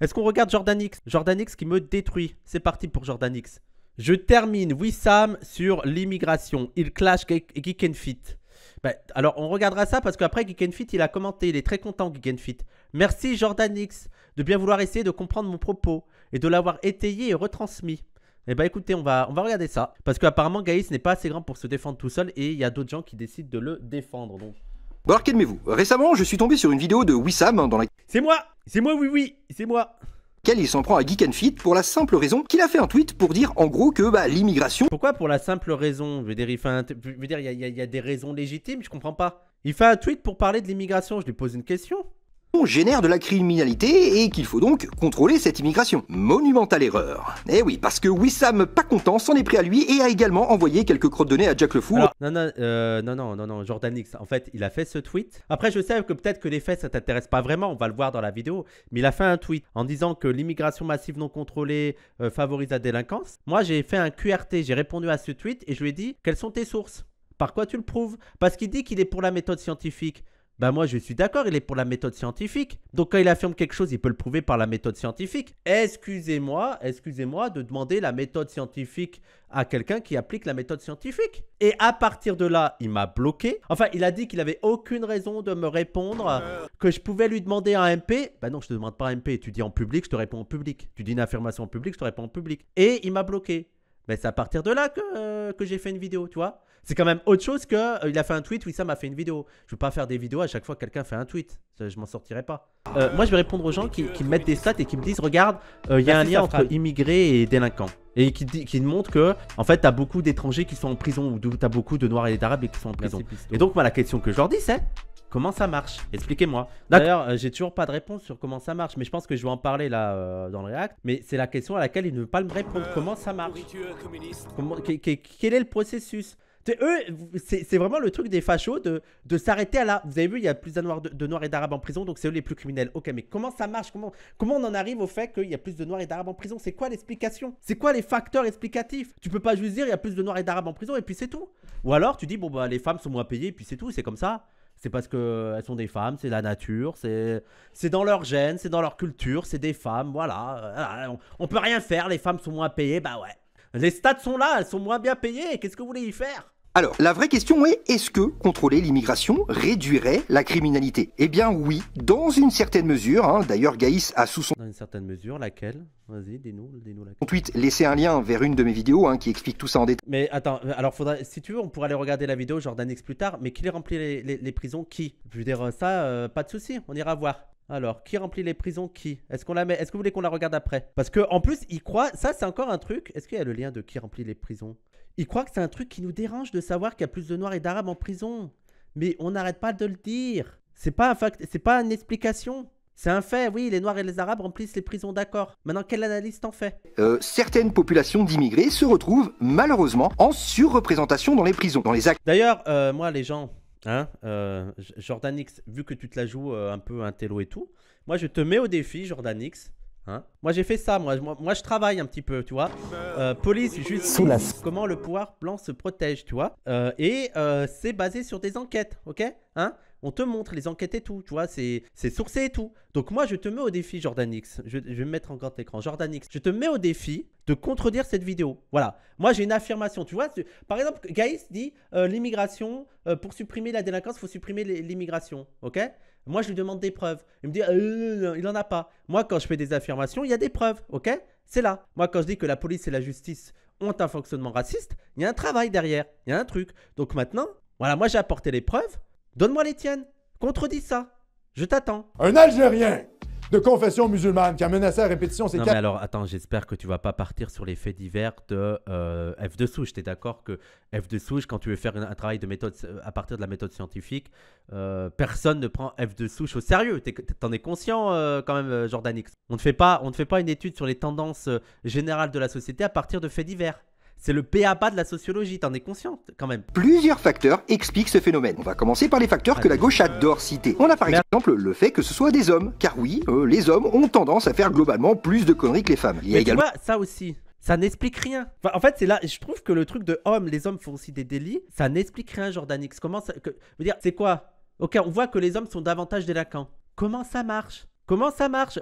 Est-ce qu'on regarde Jordanix Jordanix qui me détruit. C'est parti pour Jordanix Je termine Oui Sam sur l'immigration. Il clash Geek and Fit. alors, on regardera ça parce qu'après, Geek and Fit, il a commenté. Il est très content, Geek and Fit. Merci, Jordanix de bien vouloir essayer de comprendre mon propos et de l'avoir étayé et retransmis. Et eh bah ben, écoutez, on va, on va regarder ça. Parce qu'apparemment, Gaïs n'est pas assez grand pour se défendre tout seul et il y a d'autres gens qui décident de le défendre. Donc, Bon alors calmez-vous. Récemment, je suis tombé sur une vidéo de Wissam hein, dans la... C'est moi C'est moi, oui, oui C'est moi ...quel il s'en prend à Geek and Fit pour la simple raison qu'il a fait un tweet pour dire en gros que bah, l'immigration... Pourquoi pour la simple raison Je veux dire, je veux dire, il y a des raisons légitimes, je comprends pas. Il fait un tweet pour parler de l'immigration, je lui pose une question génère de la criminalité et qu'il faut donc contrôler cette immigration. Monumentale erreur. Eh oui, parce que Wissam, pas content, s'en est pris à lui et a également envoyé quelques crottes de nez à Jack Le Fou. non, non, euh, non, non, non, non, Jordan Nix, en fait, il a fait ce tweet. Après, je sais que peut-être que les faits, ça t'intéresse pas vraiment, on va le voir dans la vidéo, mais il a fait un tweet en disant que l'immigration massive non contrôlée euh, favorise la délinquance. Moi, j'ai fait un QRT, j'ai répondu à ce tweet et je lui ai dit, quelles sont tes sources par quoi tu le prouves Parce qu'il dit qu'il est pour la méthode scientifique. Bah moi je suis d'accord, il est pour la méthode scientifique. Donc quand il affirme quelque chose, il peut le prouver par la méthode scientifique. Excusez-moi, excusez-moi de demander la méthode scientifique à quelqu'un qui applique la méthode scientifique. Et à partir de là, il m'a bloqué. Enfin, il a dit qu'il avait aucune raison de me répondre, que je pouvais lui demander un MP. Bah non, je te demande pas un MP, tu dis en public, je te réponds en public. Tu dis une affirmation en public, je te réponds en public. Et il m'a bloqué. Mais c'est à partir de là que, euh, que j'ai fait une vidéo, tu vois. C'est quand même autre chose que euh, il a fait un tweet, Wissam a fait une vidéo. Je veux pas faire des vidéos à chaque fois que quelqu'un fait un tweet. je m'en sortirai pas. Euh, moi, je vais répondre aux gens qui, me mettent des stats et qui me disent regarde, euh, il y a un lien entre immigrés et délinquants. Et qui, qui montre que, en fait, t'as beaucoup d'étrangers qui sont en prison ou tu as beaucoup de noirs et d'arabes qui sont en prison. et donc, moi, la question que je leur dis, c'est Comment ça marche Expliquez-moi. D'ailleurs, j'ai toujours pas de réponse sur comment ça marche, mais je pense que je vais en parler là dans le réact. Mais c'est la question à laquelle ils ne veulent pas me répondre. Comment ça marche Quel est le processus eux, c'est vraiment le truc des fachos de, s'arrêter à là. Vous avez vu, il y a plus de noirs, de, et d'arabes en prison, donc c'est eux les plus criminels. Ok, mais comment ça marche comment, comment on en arrive au fait qu'il y a plus de noirs et d'arabes en prison C'est quoi l'explication C'est quoi les facteurs explicatifs Tu peux pas juste dire il y a plus de noirs et d'arabes en prison et puis c'est tout. Ou alors tu dis bon bah les femmes sont moins payées et puis c'est tout, c'est comme ça. C'est parce qu'elles sont des femmes, c'est la nature, c'est dans leur gène, c'est dans leur culture, c'est des femmes, voilà. Euh, on, on peut rien faire, les femmes sont moins payées, bah ouais. Les stats sont là, elles sont moins bien payées. Qu'est-ce que vous voulez y faire alors, la vraie question est, est-ce que contrôler l'immigration réduirait la criminalité Eh bien oui, dans une certaine mesure. Hein. D'ailleurs, Gaïs a sous son... Dans une certaine mesure, laquelle Vas-y, dis-nous, dis Ensuite, laissez un lien vers une de mes vidéos hein, qui explique tout ça en détail. Mais attends, alors si tu veux, on pourrait aller regarder la vidéo genre d'annexe plus tard, mais qui les remplit les, prisons Qui Je veux dire, euh, ça, euh, pas de souci, on ira voir. Alors, qui remplit les prisons Qui Est-ce qu'on la met Est-ce que vous voulez qu'on la regarde après Parce que en plus, il croit. Ça, c'est encore un truc. Est-ce qu'il y a le lien de qui remplit les prisons il croit que c'est un truc qui nous dérange de savoir qu'il y a plus de Noirs et d'Arabes en prison. Mais on n'arrête pas de le dire. C'est pas un fact, c'est pas une explication. C'est un fait, oui, les Noirs et les Arabes remplissent les prisons d'accord. Maintenant, quelle analyse t'en fais euh, Certaines populations d'immigrés se retrouvent malheureusement en surreprésentation dans les prisons, dans les actes. D'ailleurs, euh, moi, les gens, hein, euh, Jordanix, vu que tu te la joues un peu un télo et tout, moi, je te mets au défi, Jordanix, Hein? moi j'ai fait ça, moi, je travaille un petit peu, tu vois. Euh, police juste comment le pouvoir blanc se protège, tu vois. Euh, et euh, c'est basé sur des enquêtes, ok hein on te montre les enquêtes et tout, tu vois, c'est sourcé et tout. Donc moi, je te mets au défi, Jordanix. Je, je vais me mettre en grand écran. Jordanix, je te mets au défi de contredire cette vidéo. Voilà. Moi, j'ai une affirmation, tu vois. Par exemple, Gaïs dit l'immigration, pour supprimer la délinquance, il faut supprimer l'immigration, ok moi, je lui demande des preuves. Il me dit, euh, euh, euh, il n'en a pas. Moi, quand je fais des affirmations, il y a des preuves, ok C'est là. Moi, quand je dis que la police et la justice ont un fonctionnement raciste, il y a un travail derrière, il y a un truc. Donc maintenant, voilà, moi j'ai apporté les preuves, donne-moi les tiennes, contredis ça, je t'attends. Un Algérien de confession musulmane qui a menacé à répétition c'est Non, mais alors attends, j'espère que tu vas pas partir sur les faits divers de euh, F de souche. Tu es d'accord que F de souche, quand tu veux faire un travail de méthode à partir de la méthode scientifique, euh, personne ne prend F de souche au sérieux. T'en es, conscient euh, quand même, Jordanix. On ne fait pas, on ne fait pas une étude sur les tendances générales de la société à partir de faits divers. C'est le papa de la sociologie, t'en es consciente quand même. Plusieurs facteurs expliquent ce phénomène. On va commencer par les facteurs que la gauche adore citer. On a par exemple le fait que ce soit des hommes, car oui, euh, les hommes ont tendance à faire globalement plus de conneries que les femmes. Mais tu vois, ça aussi, ça n'explique rien. en fait, c'est là, je trouve que le truc de hommes, les hommes font aussi des délits, ça n'explique rien, Jordanix. Comment ça. dire, c'est quoi Ok, on voit que les hommes sont davantage délinquants. Comment ça marche Comment ça marche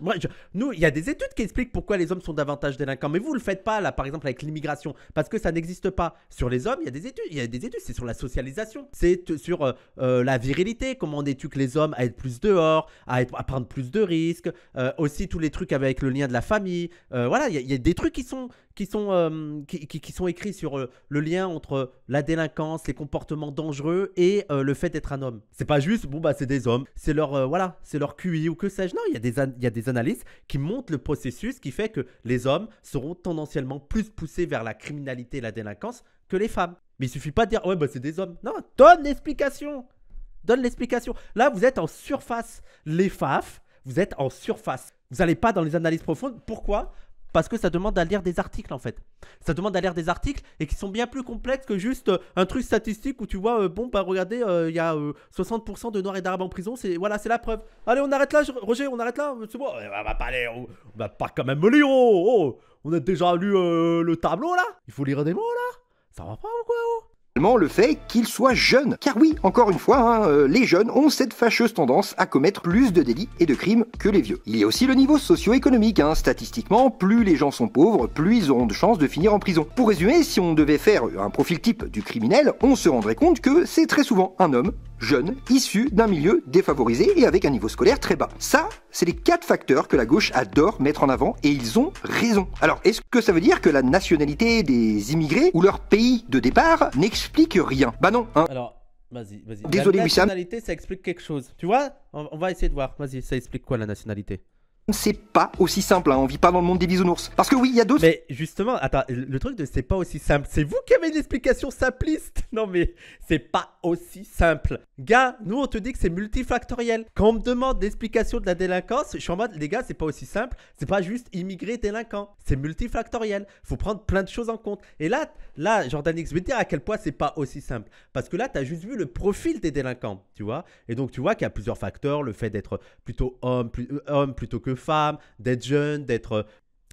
Nous, il y a des études qui expliquent pourquoi les hommes sont davantage délinquants, mais vous le faites pas là, par exemple avec l'immigration, parce que ça n'existe pas. Sur les hommes, il y a des études, il y a des études, c'est sur la socialisation, c'est sur euh, euh, la virilité, comment on éduque les hommes à être plus dehors, à, être, à prendre plus de risques, euh, aussi tous les trucs avec le lien de la famille. voilà, il y, a des trucs qui sont qui sont, euh, qui, qui, sont écrits sur euh, le lien entre la délinquance, les comportements dangereux et euh, le fait d'être un homme. C'est pas juste, bon bah c'est des hommes, c'est leur, voilà, c'est leur QI ou que sais-je. Non, il y, a des il y a des analyses qui montrent le processus qui fait que les hommes seront tendanciellement plus poussés vers la criminalité et la délinquance que les femmes. Mais il suffit pas de dire, ouais bah c'est des hommes. Non, donne l'explication Donne l'explication. Là, vous êtes en surface. Les FAF, vous êtes en surface. Vous n'allez pas dans les analyses profondes. Pourquoi parce que ça demande à lire des articles en fait. Ça demande à lire des articles et qui sont bien plus complexes que juste euh, un truc statistique où tu vois, euh, bon bah regardez, euh, il y a 60% de Noirs et d'Arabes en prison, c'est voilà, c'est la preuve. Allez, on arrête là, Roger, on arrête là, c'est bon, eh, on va pas aller, on, va pas quand même me lire, oh, oh. on a déjà lu le tableau là, il faut lire des mots là, ça va pas ou quoi oh le fait qu'ils soient jeunes. Car oui, encore une fois, hein, euh, les jeunes ont cette fâcheuse tendance à commettre plus de délits et de crimes que les vieux. Il y a aussi le niveau socio-économique. Hein. Statistiquement, plus les gens sont pauvres, plus ils auront de chances de finir en prison. Pour résumer, si on devait faire un profil type du criminel, on se rendrait compte que c'est très souvent un homme jeunes, issus d'un milieu défavorisé et avec un niveau scolaire très bas. Ça, c'est les quatre facteurs que la gauche adore mettre en avant et ils ont raison. Alors, est-ce que ça veut dire que la nationalité des immigrés ou leur pays de départ n'explique rien Bah non, hein. Alors... Vas-y, vas-y. Désolé, La nationalité, ça explique quelque chose. Tu vois on, va essayer de voir. Vas-y, ça explique quoi la nationalité c'est pas aussi simple. Hein. On vit pas dans le monde des bisounours. Parce que oui, il y a d'autres. Mais justement, attends, le truc de c'est pas aussi simple, c'est vous qui avez Une explication simpliste. Non mais c'est pas aussi simple. Gars, nous on te dit que c'est multifactoriel. Quand on me demande l'explication de la délinquance, je suis en mode les gars, c'est pas aussi simple. C'est pas juste immigré délinquant. C'est multifactoriel. Faut prendre plein de choses en compte. Et là, là, Jordanix, je vais te dire à quel point c'est pas aussi simple. Parce que là, t'as juste vu le profil des délinquants, tu vois. Et donc tu vois qu'il y a plusieurs facteurs, le fait d'être plutôt homme, plus, euh, homme plutôt que femme, d'être jeune, d'être euh,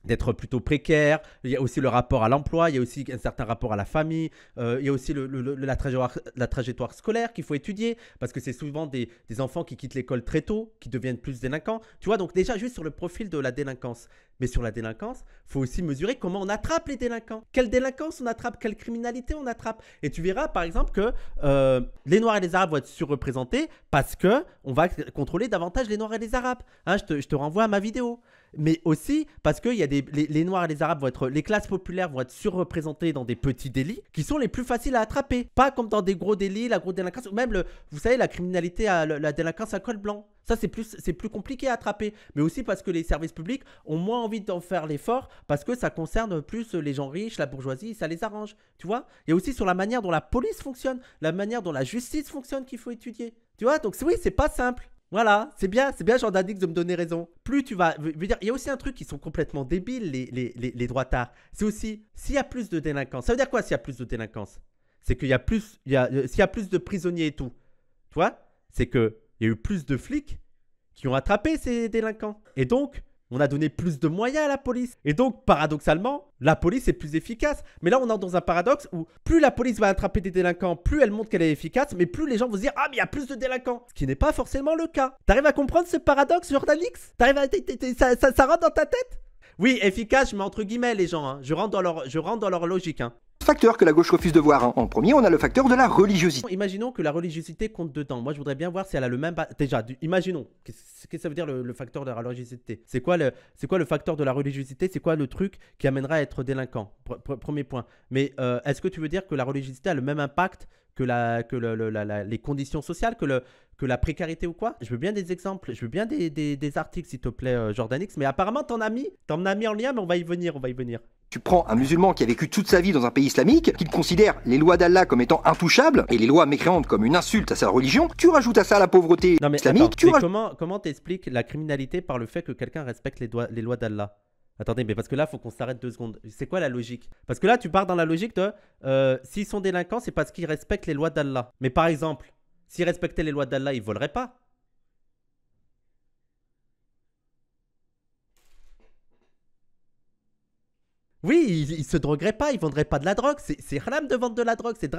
d'être plutôt précaire. Il y a aussi le rapport à l'emploi, il y a aussi un certain rapport à la famille, euh, il y a aussi la, trajectoire, scolaire qu'il faut étudier, parce que c'est souvent des, enfants qui quittent l'école très tôt, qui deviennent plus délinquants. Tu vois, donc déjà juste sur le profil de la délinquance. Mais sur la délinquance, faut aussi mesurer comment on attrape les délinquants. Quelle délinquance on attrape, quelle criminalité on attrape. Et tu verras par exemple que euh, les Noirs et les Arabes vont être surreprésentés parce que on va contrôler davantage les Noirs et les Arabes. Hein, je te renvoie à ma vidéo mais aussi parce que y a les, Noirs et les Arabes vont être, les classes populaires vont être surreprésentées dans des petits délits qui sont les plus faciles à attraper. Pas comme dans des gros délits, la grosse délinquance, ou même, vous savez, la criminalité, à, la, délinquance à col blanc. Ça, c'est plus, plus compliqué à attraper. Mais aussi parce que les services publics ont moins envie d'en faire l'effort parce que ça concerne plus les gens riches, la bourgeoisie, ça les arrange. Tu vois Il y a aussi sur la manière dont la police fonctionne, la manière dont la justice fonctionne qu'il faut étudier. Tu vois Donc, oui, c'est pas simple. Voilà, c'est bien, c'est bien Jordanix, de me donner raison. Plus tu vas, veux dire, il y a aussi un truc qui sont complètement débiles les droits les, C'est aussi s'il y a plus de délinquance. Ça veut dire quoi s'il y a plus de délinquance C'est qu'il y a plus, il y a, euh, s'il y a plus de prisonniers et tout. Tu vois C'est que il y a eu plus de flics qui ont attrapé ces délinquants. Et donc, on a donné plus de moyens à la police. Et donc, paradoxalement, la police est plus efficace. Mais là, on est dans un paradoxe où plus la police va attraper des délinquants, plus elle montre qu'elle est efficace, mais plus les gens vont se dire Ah, mais il y a plus de délinquants. Ce qui n'est pas forcément le cas. T'arrives à comprendre ce paradoxe, Jordanix T'arrives à. ça, rentre dans ta tête oui, efficace, mais entre guillemets, les gens. Hein. Je, rentre dans leur, je rentre dans leur logique. Hein facteur que la gauche refuse de voir. En premier, on a le facteur de la religiosité. Imaginons que la religiosité compte dedans. Moi, je voudrais bien voir si elle a le même. Déjà, imaginons. Qu'est-ce que ça veut dire le, facteur de la religiosité C'est quoi, le... quoi le facteur de la religiosité C'est quoi le truc qui amènera à être délinquant Premier point. Mais euh, est-ce que tu veux dire que la religiosité a le même impact que, la, que les conditions sociales, que, le, que la précarité ou quoi. Je veux bien des exemples, je veux bien des, articles, s'il te plaît, euh, Jordanix. Mais apparemment, t'en as mis, t'en as mis en lien, mais on va y venir, on va y venir. Tu prends un musulman qui a vécu toute sa vie dans un pays islamique, qui considère les lois d'Allah comme étant intouchables et les lois mécréantes comme une insulte à sa religion, tu rajoutes à ça la pauvreté non mais, islamique. tu mais comment comment t'expliques la criminalité par le fait que quelqu'un respecte les, les lois d'Allah Attendez, mais parce que là, faut qu'on s'arrête deux secondes. C'est quoi la logique Parce que là, tu pars dans la logique de euh, s'ils sont délinquants, c'est parce qu'ils respectent les lois d'Allah. Mais par exemple, s'ils respectaient les lois d'Allah, ils voleraient pas. Oui, ils, ne se drogueraient pas, ils vendraient pas de la drogue. C'est haram de vendre de la drogue. C'est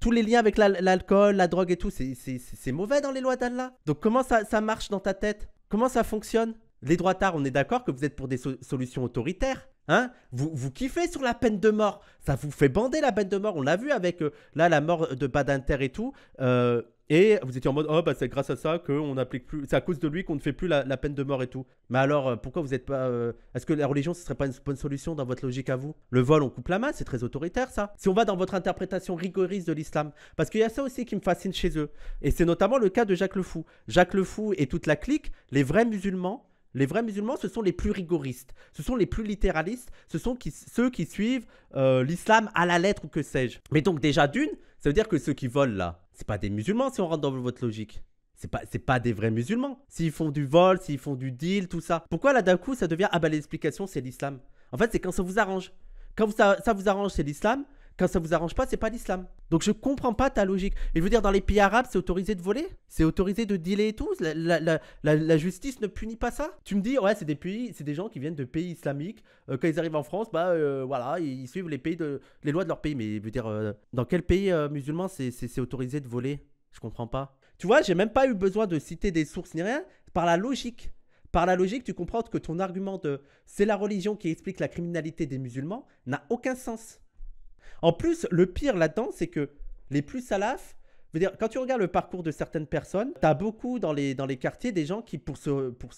tous les liens avec l'alcool, la, drogue et tout, c'est mauvais dans les lois d'Allah. Donc comment ça, marche dans ta tête Comment ça fonctionne Les droits d'art, on est d'accord que vous êtes pour des solutions autoritaires. Hein vous, vous kiffez sur la peine de mort. Ça vous fait bander la peine de mort. On l'a vu avec euh, là la mort de Badinter et tout. Euh, et vous étiez en mode, oh, bah, c'est grâce à ça qu'on n'applique plus, c'est à cause de lui qu'on ne fait plus la, peine de mort et tout. Mais alors, euh, pourquoi vous n'êtes pas. Euh, est-ce que la religion, ce serait pas une bonne solution dans votre logique à vous Le vol, on coupe la main, c'est très autoritaire ça. Si on va dans votre interprétation rigoriste de l'islam, parce qu'il y a ça aussi qui me fascine chez eux. Et c'est notamment le cas de Jacques Le Fou. Jacques Le Fou et toute la clique, les vrais musulmans, les vrais musulmans, ce sont les plus rigoristes, ce sont les plus littéralistes, ce sont ceux qui suivent euh, l'islam à la lettre ou que sais-je. Mais donc déjà d'une, ça veut dire que ceux qui volent là, c'est pas des musulmans si on rentre dans votre logique. C'est pas, pas des vrais musulmans. S'ils font du vol, s'ils font du deal, tout ça. Pourquoi là d'un coup ça devient ah bah l'explication c'est l'islam En fait c'est quand ça vous arrange. Quand ça, ça vous arrange c'est l'islam, quand ça vous arrange pas, c'est pas l'islam. Donc je comprends pas ta logique. Et je veux dire, dans les pays arabes, c'est autorisé de voler C'est autorisé de dealer et tout la, justice ne punit pas ça Tu me dis, ouais, c'est des pays, c'est des gens qui viennent de pays islamiques. Euh, quand ils arrivent en France, bah euh, voilà, ils, suivent les, pays de, les lois de leur pays. Mais je veux dire, euh, dans quel pays musulman c'est autorisé de voler Je comprends pas. Tu vois, j'ai même pas eu besoin de citer des sources ni rien. Par la logique. Par la logique, tu comprends que ton argument de c'est la religion qui explique la criminalité des musulmans n'a aucun sens. En plus, le pire là-dedans, c'est que les plus salafs, dire, quand tu regardes le parcours de certaines personnes, tu as beaucoup dans les, dans les quartiers des gens qui, pour, pour,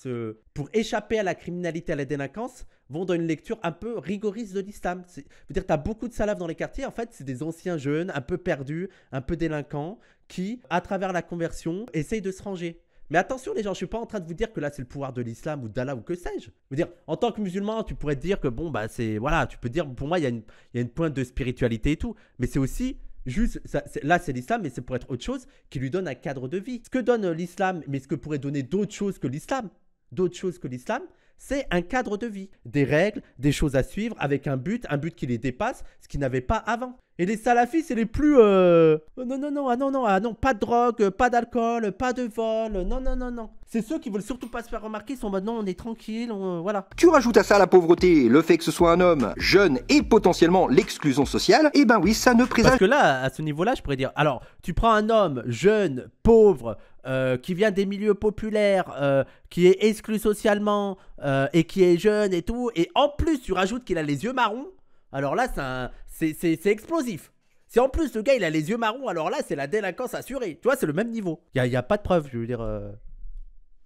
pour échapper à la criminalité, à la délinquance, vont dans une lecture un peu rigoriste de l'islam. dire, tu as beaucoup de salafs dans les quartiers, en fait, c'est des anciens jeunes, un peu perdus, un peu délinquants, qui, à travers la conversion, essayent de se ranger. Mais attention les gens, je suis pas en train de vous dire que là c'est le pouvoir de l'islam ou d'Allah ou que sais-je. Vous dire, en tant que musulman, tu pourrais dire que bon bah c'est voilà, tu peux dire pour moi il y, a une pointe de spiritualité et tout, mais c'est aussi juste là c'est l'islam, mais c'est pour être autre chose qui lui donne un cadre de vie. Ce que donne euh, l'islam, mais ce que pourrait donner d'autres choses que l'islam, d'autres choses que l'islam, c'est un cadre de vie, des règles, des choses à suivre avec un but, un but qui les dépasse, ce qui n'avait pas avant. Et les salafis, c'est les plus... Euh, oh, non, non, non, ah non, non, ah non, pas de drogue, pas d'alcool, pas de vol, non, non, non, non. C'est ceux qui veulent surtout pas se faire remarquer, sont maintenant on est tranquille, euh, voilà. Tu rajoutes à ça la pauvreté, le fait que ce soit un homme jeune et potentiellement l'exclusion sociale, et eh ben oui, ça ne présente... Parce que là, à ce niveau-là, je pourrais dire, alors, tu prends un homme jeune, pauvre, euh, qui vient des milieux populaires, qui est exclu socialement, et qui est jeune et tout, et en plus tu rajoutes qu'il a les yeux marrons, alors là, c'est un, c'est explosif. C'est en plus le gars il a les yeux marrons, alors là c'est la délinquance assurée. Tu vois, c'est le même niveau. Il n'y a, pas de preuve, je veux dire. Euh.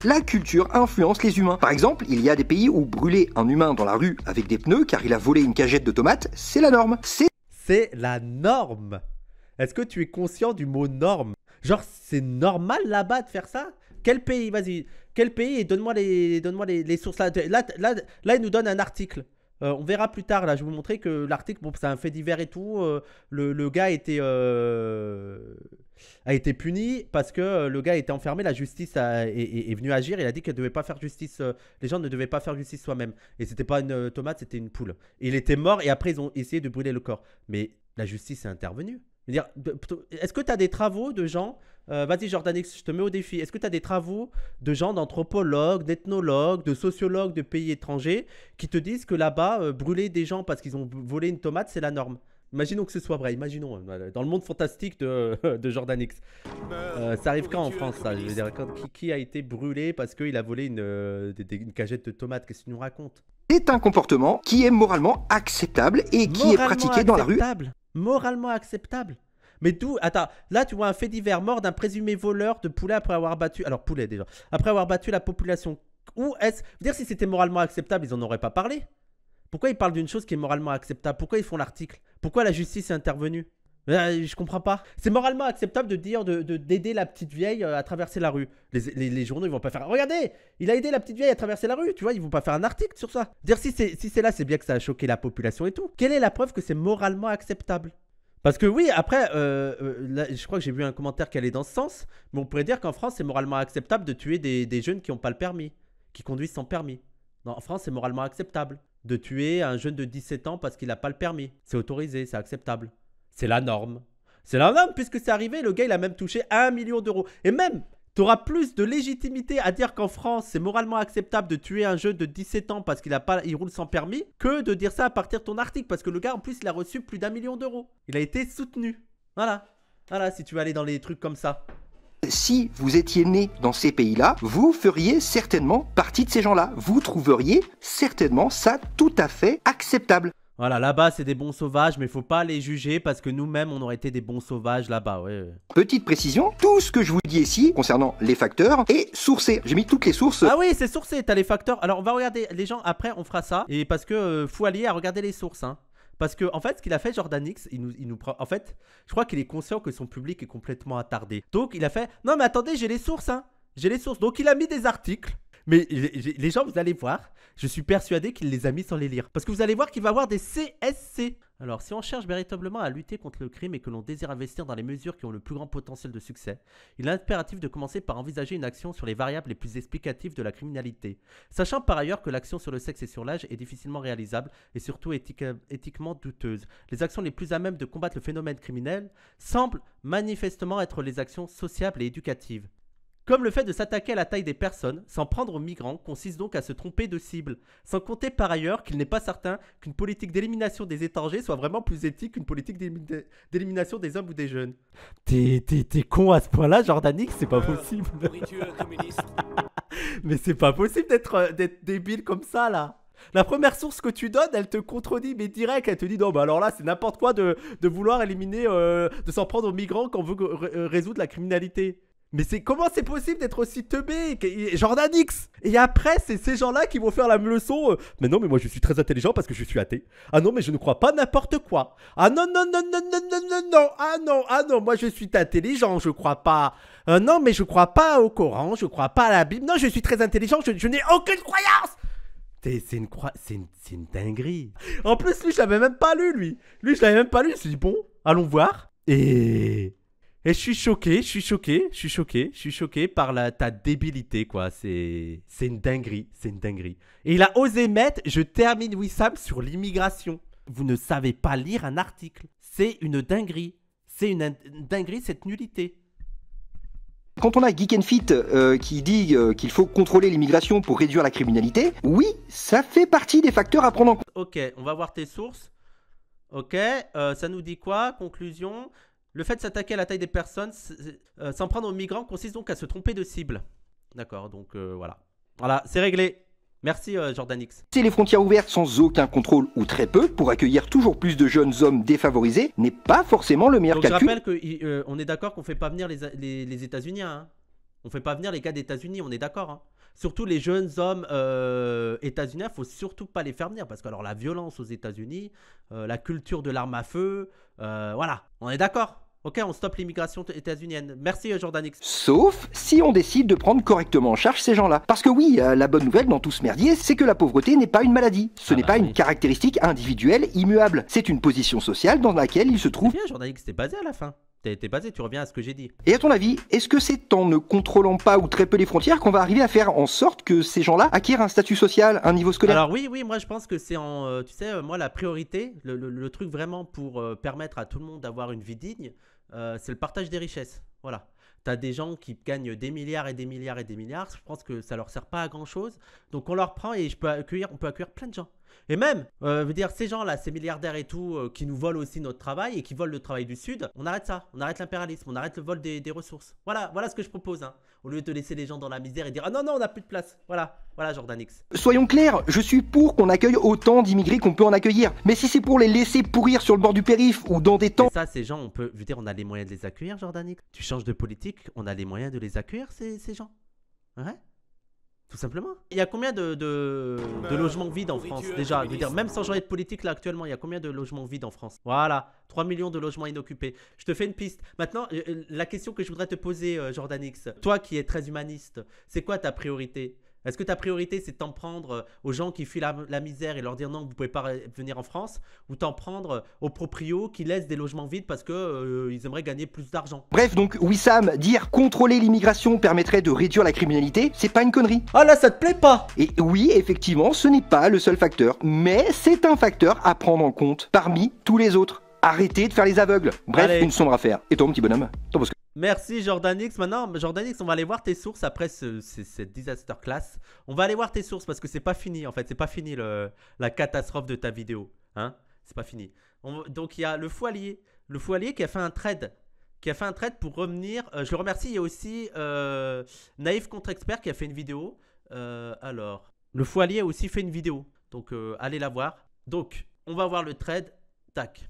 La culture influence les humains. Par exemple, il y a des pays où brûler un humain dans la rue avec des pneus car il a volé une cagette de tomates, c'est la norme. C'est. la norme. Est-ce que tu es conscient du mot norme Genre, c'est normal là-bas de faire ça Quel pays Vas-y. Quel pays Donne-moi les, donne les sources. Là, là, là, il nous donne un article. Euh, on verra plus tard, là, je vais vous montrer que l'article, bon, c'est un fait divers et tout. Euh, le, gars était, euh, a été puni parce que le gars était enfermé, la justice est, est, venue agir. Il a dit qu'elle devait pas faire justice, les gens ne devaient pas faire justice soi-même. Et c'était pas une tomate, c'était une poule. Il était mort et après ils ont essayé de brûler le corps. Mais la justice est intervenue. Est-ce que tu as des travaux de gens euh, Vas-y Jordanix, je te mets au défi. Est-ce que tu as des travaux de gens, d'anthropologues, d'ethnologues, de sociologues de pays étrangers qui te disent que là-bas, euh, brûler des gens parce qu'ils ont volé une tomate, c'est la norme Imaginons que ce soit vrai, imaginons, euh, dans le monde fantastique de, Jordanix. ça arrive quand en France, ça qui, a été brûlé parce qu'il a volé une, cagette de tomates Qu'est-ce que nous raconte C'est un comportement qui est moralement acceptable et qui est pratiqué dans la rue moralement acceptable. Mais d'où Attends, là tu vois un fait divers mort d'un présumé voleur de poulet après avoir battu. Alors poulet déjà. Après avoir battu la population. Où est-ce Dire si c'était moralement acceptable, ils en auraient pas parlé. Pourquoi ils parlent d'une chose qui est moralement acceptable Pourquoi ils font l'article Pourquoi la justice est intervenue euh, je comprends pas. C'est moralement acceptable de dire de d'aider la petite vieille euh, à traverser la rue. Les, journaux ils vont pas faire. Regardez, il a aidé la petite vieille à traverser la rue. Tu vois, ils vont pas faire un article sur ça. Dire si c'est si c'est là, c'est bien que ça a choqué la population et tout. Quelle est la preuve que c'est moralement acceptable Parce que oui, après, euh, je crois que j'ai vu un commentaire qui allait dans ce sens, mais on pourrait dire qu'en France c'est moralement acceptable de tuer des, jeunes qui ont pas le permis, qui conduisent sans permis. Non, en France c'est moralement acceptable de tuer un jeune de 17 ans parce qu'il a pas le permis. C'est autorisé, c'est acceptable. C'est la norme. C'est la norme puisque c'est arrivé, le gars il a même touché 1 million d'euros. Et même, tu auras plus de légitimité à dire qu'en France, c'est moralement acceptable de tuer un jeune de 17 ans parce qu'il a pas, il roule sans permis, que de dire ça à partir de ton article. Parce que le gars, en plus, il a reçu plus d'un million d'euros. Il a été soutenu. Voilà. Voilà, si tu veux aller dans les trucs comme ça. Si vous étiez né dans ces pays-là, vous feriez certainement partie de ces gens-là. Vous trouveriez certainement ça tout à fait acceptable. Voilà, là-bas, c'est des bons sauvages, mais faut pas les juger parce que nous-mêmes, on aurait été des bons sauvages là-bas, ouais, Petite précision, tout ce que je vous dis ici concernant les facteurs est sourcé. J'ai mis toutes les sources. Ah oui, c'est sourcé, t'as les facteurs. Alors, on va regarder les gens après, on fera ça. Et parce que euh, faut aller à regarder les sources, hein. Parce que, en fait, ce qu'il a fait, Jordanix, il nous, il nous prend. En fait, je crois qu'il est conscient que son public est complètement attardé. Donc, il a fait Non, mais attendez, j'ai les sources, hein. J'ai les sources. Donc, il a mis des articles mais les gens, vous allez voir, je suis persuadé qu'il les a mis sans les lire. Parce que vous allez voir qu'il va avoir des CSC. Alors, si on cherche véritablement à lutter contre le crime et que l'on désire investir dans les mesures qui ont le plus grand potentiel de succès, il est impératif de commencer par envisager une action sur les variables les plus explicatives de la criminalité, sachant par ailleurs que l'action sur le sexe et sur l'âge est difficilement réalisable et surtout éthiquement douteuse. Les actions les plus à même de combattre le phénomène criminel semblent manifestement être les actions sociables et éducatives. Comme le fait de s'attaquer à la taille des personnes, s'en prendre aux migrants, consiste donc à se tromper de cible, sans compter par ailleurs qu'il n'est pas certain qu'une politique d'élimination des étrangers soit vraiment plus éthique qu'une politique d'élimination des hommes ou des jeunes. T'es, con à ce point-là, Jordanix, c'est pas euh, possible. Mais c'est pas possible d'être, euh, d'être débile comme ça, là. La première source que tu donnes, elle te contredit, mais direct, elle te dit non, bah alors là, c'est n'importe quoi de, vouloir éliminer, euh, de s'en prendre aux migrants quand on veut résoudre la criminalité. Mais c'est comment c'est possible d'être aussi teubé Jordan X Et après, c'est ces gens-là qui vont faire la leçon. Euh, mais non, mais moi je suis très intelligent parce que je suis athée. Ah non, mais je ne crois pas n'importe quoi. Ah non, non, non, non, non, non, non, non. Ah non, ah non, moi je suis intelligent, je crois pas. Euh, non, mais je crois pas au Coran, je crois pas à la Bible. Non, je suis très intelligent, je, n'ai aucune croyance c'est une, une, une dinguerie. En plus, lui, je l'avais même pas lu, lui. Lui, je l'avais même pas lu. Je me suis dit, bon, allons voir. Et et je suis choqué, je suis choqué, je suis choqué, je suis choqué par la, ta débilité, quoi. C'est, c'est une dinguerie, c'est une dinguerie. Et il a osé mettre, je termine Wissam sur l'immigration. Vous ne savez pas lire un article. C'est une dinguerie. C'est une, dinguerie, cette nullité. Quand on a Geek and Fit euh, qui dit euh, qu'il faut contrôler l'immigration pour réduire la criminalité, oui, ça fait partie des facteurs à prendre en compte. Ok, on va voir tes sources. Ok, euh, ça nous dit quoi Conclusion le fait de s'attaquer à la taille des personnes, euh, s'en prendre aux migrants, consiste donc à se tromper de cible. D'accord, donc euh, voilà. Voilà, c'est réglé. Merci euh, Jordanix. C'est les frontières ouvertes sans aucun contrôle ou très peu pour accueillir toujours plus de jeunes hommes défavorisés n'est pas forcément le meilleur Donc, Je rappelle qu'on est d'accord qu'on ne fait pas venir les, États-Unis. On hein. On fait pas venir les gars d'États-Unis, on est d'accord. Hein. Surtout les jeunes hommes euh, états ne faut surtout pas les faire venir parce que alors la violence aux États-Unis, la culture de l'arme à feu, voilà, on est d'accord. Ok, on stoppe l'immigration états-unienne. Merci euh, Jordanix Sauf si on décide de prendre correctement en charge ces gens-là. Parce que oui, euh, la bonne nouvelle dans tout ce merdier, c'est que la pauvreté n'est pas une maladie. Ce ah n'est bah pas une caractéristique individuelle immuable. C'est une position sociale dans laquelle il se trouve. Bien, basé à la fin. T'es basé, tu reviens à ce que j'ai dit. Et à ton avis, est-ce que c'est en ne contrôlant pas ou très peu les frontières qu'on va arriver à faire en sorte que ces gens-là acquièrent un statut social, un niveau scolaire Alors oui, oui, moi je pense que c'est en... Euh, tu sais, moi la priorité, le, le, truc vraiment pour permettre à tout le monde d'avoir une vie digne, euh, c'est le partage des richesses. Voilà. Tu as des gens qui gagnent des milliards et des milliards et des milliards. Je pense que ça leur sert pas à grand chose. Donc on leur prend et je peux accueillir, on peut accueillir plein de gens. Et même, euh, veut dire, ces gens-là, ces milliardaires et tout, euh, qui nous volent aussi notre travail et qui volent le travail du Sud, on arrête ça. On arrête l'impérialisme, on arrête le vol des, ressources. Voilà, voilà ce que je propose. Hein. Au lieu de laisser les gens dans la misère et dire Ah non, non, on n'a plus de place. Voilà, voilà, Jordanix. Soyons clairs, je suis pour qu'on accueille autant d'immigrés qu'on peut en accueillir. Mais si c'est pour les laisser pourrir sur le bord du périph' ou dans des temps. ça, ces gens, on peut. Je dire, on a les moyens de les accueillir, Jordanix. Tu changes de politique, on a les moyens de les accueillir, ces, ces gens. Ouais. Tout simplement. Il y a combien de, de, bah, logements vides en France déjà dire, même sans jouer de politique là actuellement, il y a combien de logements vides en France Voilà, 3 millions de logements inoccupés. Je te fais une piste. Maintenant, euh, euh, la question que je voudrais te poser, euh, Jordanix, toi qui es très humaniste, c'est quoi ta priorité est-ce que ta priorité, c'est de t'en prendre euh, aux gens qui fuient la, misère et leur dire non, vous ne pouvez pas euh, venir en France, ou t'en prendre euh, aux proprios qui laissent des logements vides parce qu'ils ils aimeraient gagner plus d'argent Bref, donc Wissam, dire contrôler l'immigration permettrait de réduire la criminalité, c'est pas une connerie. Ah là, ça te plaît pas Et oui, effectivement, ce n'est pas le seul facteur, mais c'est un facteur à prendre en compte parmi tous les autres. Arrêtez de faire les aveugles. Bref, une sombre affaire. Et toi, petit bonhomme, t'en penses que... Merci Jordanix. Maintenant, Jordanix, on va aller voir tes sources après cette disaster class. On va aller voir tes sources parce que c'est pas fini en fait. C'est pas fini la catastrophe de ta vidéo. Hein c'est pas fini. donc il y a le foilier. Le foilier qui a fait un trade. Qui a fait un trade pour revenir. Euh, je le remercie. Il y a aussi euh, Naïf contre Expert qui a fait une vidéo. Euh, alors, le foilier a aussi fait une vidéo. Donc allez la voir. Donc, on va voir le trade. Tac.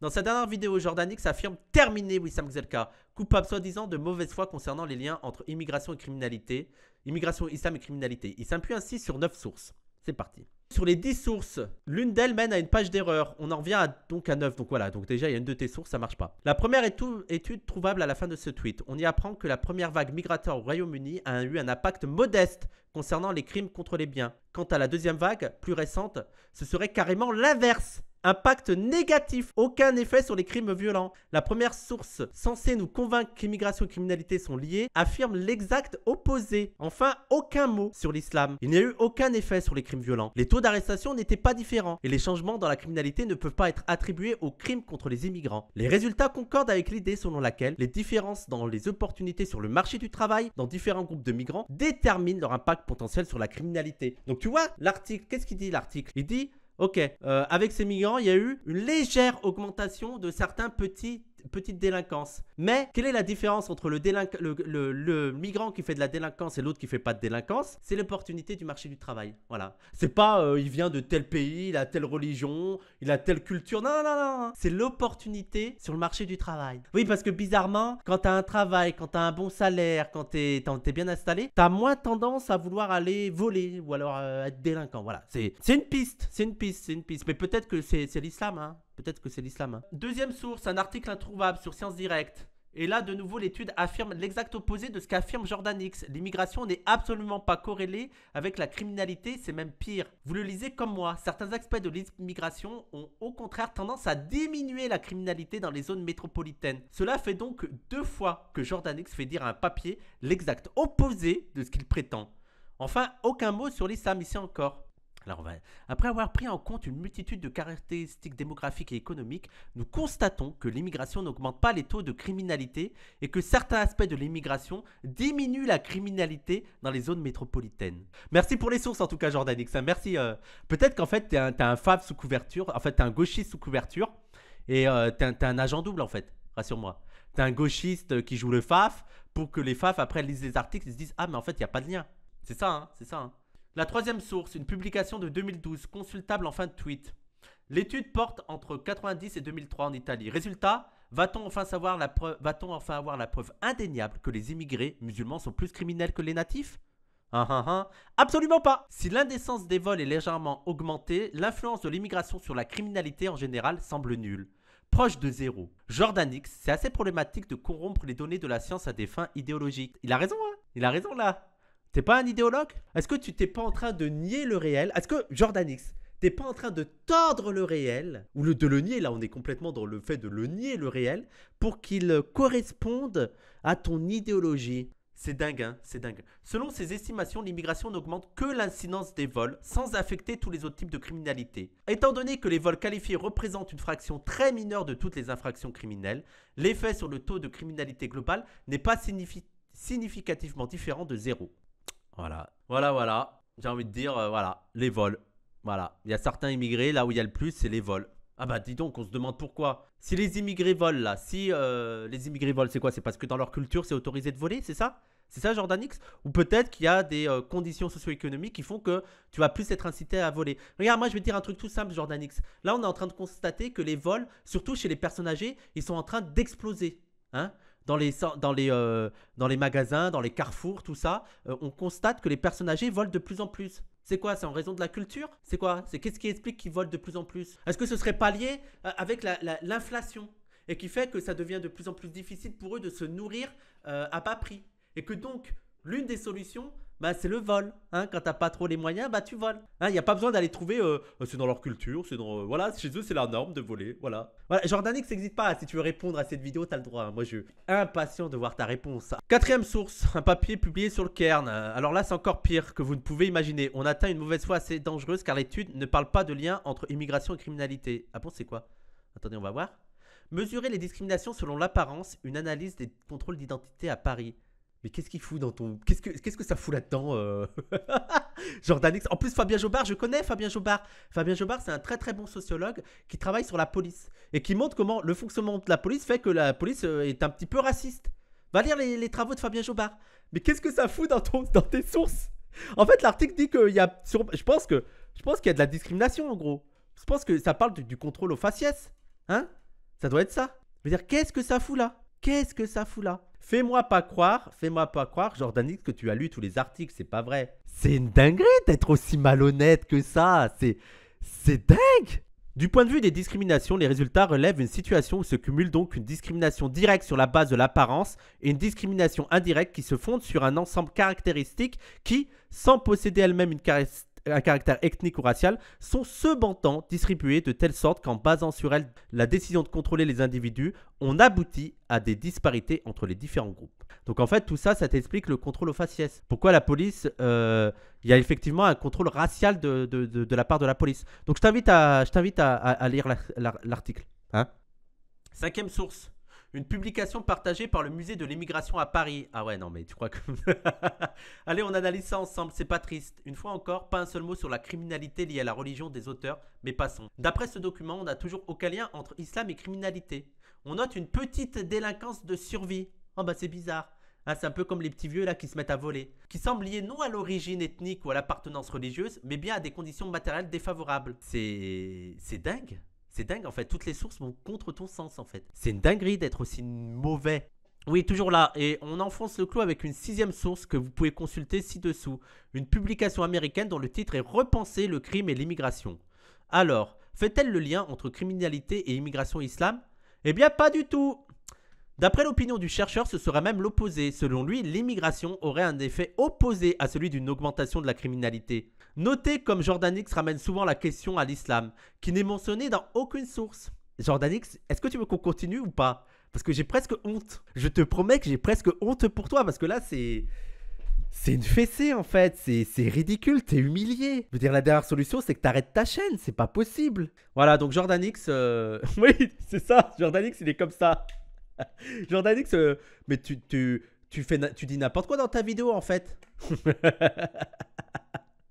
Dans sa dernière vidéo, Jordanix affirme terminer Wissam Gzelka, coupable soi-disant de mauvaise foi concernant les liens entre immigration et criminalité, immigration, islam et criminalité. Il s'appuie ainsi sur 9 sources. C'est parti. Sur les 10 sources, l'une d'elles mène à une page d'erreur. On en revient donc à 9. Donc voilà, donc déjà il y a une de tes sources, ça marche pas. La première étude trouvable à la fin de ce tweet. On y apprend que la première vague migratoire au Royaume-Uni a eu un impact modeste concernant les crimes contre les biens. Quant à la deuxième vague, plus récente, ce serait carrément l'inverse. Impact négatif, aucun effet sur les crimes violents. La première source, censée nous convaincre qu'immigration et criminalité sont liées, affirme l'exact opposé. Enfin, aucun mot sur l'islam. Il n'y a eu aucun effet sur les crimes violents. Les taux d'arrestation n'étaient pas différents et les changements dans la criminalité ne peuvent pas être attribués aux crimes contre les immigrants. Les résultats concordent avec l'idée selon laquelle les différences dans les opportunités sur le marché du travail dans différents groupes de migrants déterminent leur impact potentiel sur la criminalité. Donc tu vois, l'article, qu'est-ce qu'il dit l'article Il dit Ok, euh, avec ces migrants, il y a eu une légère augmentation de certains petits petite délinquance. Mais quelle est la différence entre le, le, migrant qui fait de la délinquance et l'autre qui fait pas de délinquance C'est l'opportunité du marché du travail. Voilà. C'est pas euh, il vient de tel pays, il a telle religion, il a telle culture. Non, non, non, non. C'est l'opportunité sur le marché du travail. Oui, parce que bizarrement, quand t'as un travail, quand t'as un bon salaire, quand t'es es bien installé, t'as moins tendance à vouloir aller voler ou alors euh, être délinquant. Voilà. C'est une piste, c'est une piste, c'est une piste. Mais peut-être que c'est l'islam, hein. Peut-être que c'est l'islam. Hein. Deuxième source, un article introuvable sur Sciences Direct. Et là, de nouveau, l'étude affirme l'exact opposé de ce qu'affirme Jordan X. L'immigration n'est absolument pas corrélée avec la criminalité, c'est même pire. Vous le lisez comme moi, certains aspects de l'immigration ont au contraire tendance à diminuer la criminalité dans les zones métropolitaines. Cela fait donc deux fois que Jordan fait dire à un papier l'exact opposé de ce qu'il prétend. Enfin, aucun mot sur l'islam ici encore. Alors Après avoir pris en compte une multitude de caractéristiques démographiques et économiques, nous constatons que l'immigration n'augmente pas les taux de criminalité et que certains aspects de l'immigration diminuent la criminalité dans les zones métropolitaines. Merci pour les sources en tout cas Jordanix. Merci. Euh, peut-être qu'en fait t'es un, as un sous couverture, en fait t'es un gauchiste sous couverture et euh, tu t'es un, agent double en fait, rassure-moi. T'es un gauchiste euh, qui joue le FAF pour que les FAF après lisent les articles et se disent Ah mais en fait il n'y a pas de lien. C'est ça, hein, c'est ça. Hein. La troisième source, une publication de 2012, consultable en fin de tweet. L'étude porte entre 90 et 2003 en Italie. Résultat, va-t-on enfin, savoir la enfin avoir la preuve indéniable que les immigrés musulmans sont plus criminels que les natifs hein, hein, hein. Absolument pas Si l'indécence des vols est légèrement augmentée, l'influence de l'immigration sur la criminalité en général semble nulle proche de zéro. Jordanix, c'est assez problématique de corrompre les données de la science à des fins idéologiques. Il a raison, hein Il a raison là T'es pas un idéologue Est-ce que tu t'es pas en train de nier le réel Est-ce que, Jordanix, t'es pas en train de tordre le réel, ou le, de le nier, là on est complètement dans le fait de le nier, le réel, pour qu'il corresponde à ton idéologie. C'est dingue, hein c'est dingue. Selon ces estimations, l'immigration n'augmente que l'incidence des vols, sans affecter tous les autres types de criminalité. Étant donné que les vols qualifiés représentent une fraction très mineure de toutes les infractions criminelles, l'effet sur le taux de criminalité globale n'est pas significativement différent de zéro. Voilà, voilà, voilà. J'ai envie de dire, euh, voilà, les vols. Voilà, il y a certains immigrés, là où il y a le plus, c'est les vols. Ah bah dis donc, on se demande pourquoi. Si les immigrés volent là, si euh, les immigrés volent, c'est quoi C'est parce que dans leur culture, c'est autorisé de voler, c'est ça C'est ça Jordanix Ou peut-être qu'il y a des euh, conditions socio-économiques qui font que tu vas plus être incité à voler. Regarde, moi je vais te dire un truc tout simple Jordanix. Là, on est en train de constater que les vols, surtout chez les personnes âgées, ils sont en train d'exploser. Hein dans les, dans les, euh, dans les magasins, dans les carrefours, tout ça, euh, on constate que les personnes âgées volent de plus en plus. C'est quoi C'est en raison de la culture C'est quoi C'est qu'est-ce qui explique qu'ils volent de plus en plus Est-ce que ce serait pas lié euh, avec l'inflation et qui fait que ça devient de plus en plus difficile pour eux de se nourrir à bas prix Et que donc, l'une des solutions, bah, c'est le vol. Hein. Quand t'as pas trop les moyens, bah tu voles. Il hein, a pas besoin d'aller trouver. Euh, euh, c'est dans leur culture, c'est dans. Euh, voilà, chez eux, c'est la norme de voler. Voilà. voilà Jordanix n'existe pas. Si tu veux répondre à cette vidéo, t'as le droit. Hein. Moi, je suis impatient de voir ta réponse. Quatrième source, un papier publié sur le Cairn. Alors là, c'est encore pire que vous ne pouvez imaginer. On atteint une mauvaise foi assez dangereuse car l'étude ne parle pas de lien entre immigration et criminalité. Ah bon, c'est quoi Attendez, on va voir. Mesurer les discriminations selon l'apparence, une analyse des contrôles d'identité à Paris. Mais qu'est-ce qu'il fout dans ton. Qu'est-ce que, qu'est-ce que ça fout là-dedans euh... En plus, Fabien Jobard, je connais Fabien Jobard. Fabien Jobard, c'est un très très bon sociologue qui travaille sur la police et qui montre comment le fonctionnement de la police fait que la police euh, est un petit peu raciste. Va lire les, travaux de Fabien Jobard. Mais qu'est-ce que ça fout dans, ton, dans tes sources En fait, l'article dit qu'il y a. Je pense que je qu'il y a de la discrimination en gros. Je pense que ça parle du, contrôle aux faciès. Hein Ça doit être ça. Je dire, qu'est-ce que ça fout là Qu'est-ce que ça fout là Fais-moi pas croire, fais-moi pas croire, Jordanite, que tu as lu tous les articles, c'est pas vrai. C'est une dinguerie d'être aussi malhonnête que ça, c'est. C'est dingue Du point de vue des discriminations, les résultats relèvent une situation où se cumule donc une discrimination directe sur la base de l'apparence et une discrimination indirecte qui se fonde sur un ensemble caractéristique qui, sans posséder elle-même une caractéristique, à caractère ethnique ou racial sont cependant distribués de telle sorte qu'en basant sur elles la décision de contrôler les individus, on aboutit à des disparités entre les différents groupes. Donc en fait, tout ça, ça t'explique le contrôle au faciès. Pourquoi la police, euh, il y a effectivement un contrôle racial de, de, de, la part de la police. Donc je t'invite à, je t'invite à, à, lire l'article. Hein. Cinquième source, une publication partagée par le musée de l'immigration à Paris. Ah ouais, non, mais tu crois que. Allez, on analyse ça ensemble, c'est pas triste. Une fois encore, pas un seul mot sur la criminalité liée à la religion des auteurs, mais passons. D'après ce document, on n'a toujours aucun lien entre islam et criminalité. On note une petite délinquance de survie. Oh bah c'est bizarre. Ah, c'est un peu comme les petits vieux là qui se mettent à voler, qui semblent liés non à l'origine ethnique ou à l'appartenance religieuse, mais bien à des conditions matérielles défavorables. C'est... c'est dingue c'est dingue en fait, toutes les sources vont contre ton sens en fait. C'est une dinguerie d'être aussi mauvais. Oui, toujours là, et on enfonce le clou avec une sixième source que vous pouvez consulter ci-dessous. Une publication américaine dont le titre est Repenser le crime et l'immigration. Alors, fait-elle le lien entre criminalité et immigration islam Eh bien pas du tout D'après l'opinion du chercheur, ce serait même l'opposé. Selon lui, l'immigration aurait un effet opposé à celui d'une augmentation de la criminalité. Notez comme Jordanix ramène souvent la question à l'islam, qui n'est mentionné dans aucune source. Jordanix, est-ce que tu veux qu'on continue ou pas Parce que j'ai presque honte. Je te promets que j'ai presque honte pour toi, parce que là, c'est... C'est une fessée en fait, c'est ridicule, t'es humilié. Je veux dire, la dernière solution c'est que t'arrêtes ta chaîne, c'est pas possible. Voilà, donc Jordanix, euh, oui, c'est ça, Jordanix il est comme ça. Jordanix, euh, mais tu, tu, fais, tu dis n'importe quoi dans ta vidéo en fait.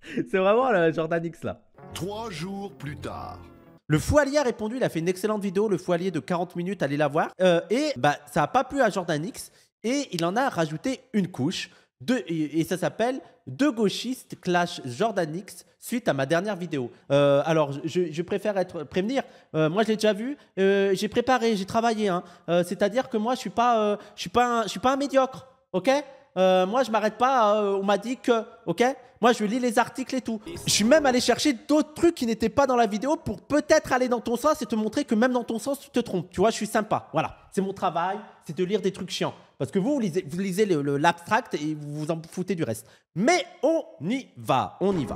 C'est vraiment la Jordanix là. Trois jours plus tard. Le foilier a répondu, il a fait une excellente vidéo, le foilier de 40 minutes, allez la voir. Euh, et bah, ça n'a pas plu à Jordanix et il en a rajouté une couche. De, et ça s'appelle Deux gauchistes clash Jordanix suite à ma dernière vidéo. Euh, alors, je, préfère être prévenir. Euh, moi, je l'ai déjà vu. j'ai préparé, j'ai travaillé. Hein. C'est-à-dire que moi, je suis pas, je suis pas, suis pas un médiocre. Ok euh, moi, je m'arrête pas. Euh, on m'a dit que, ok Moi, je lis les articles et tout. Je suis même allé chercher d'autres trucs qui n'étaient pas dans la vidéo pour peut-être aller dans ton sens et te montrer que même dans ton sens, tu te trompes. Tu vois, je suis sympa. Voilà. C'est mon travail, c'est de lire des trucs chiants. Parce que vous, vous lisez, l'abstract et vous vous en foutez du reste. Mais on y va, on y va.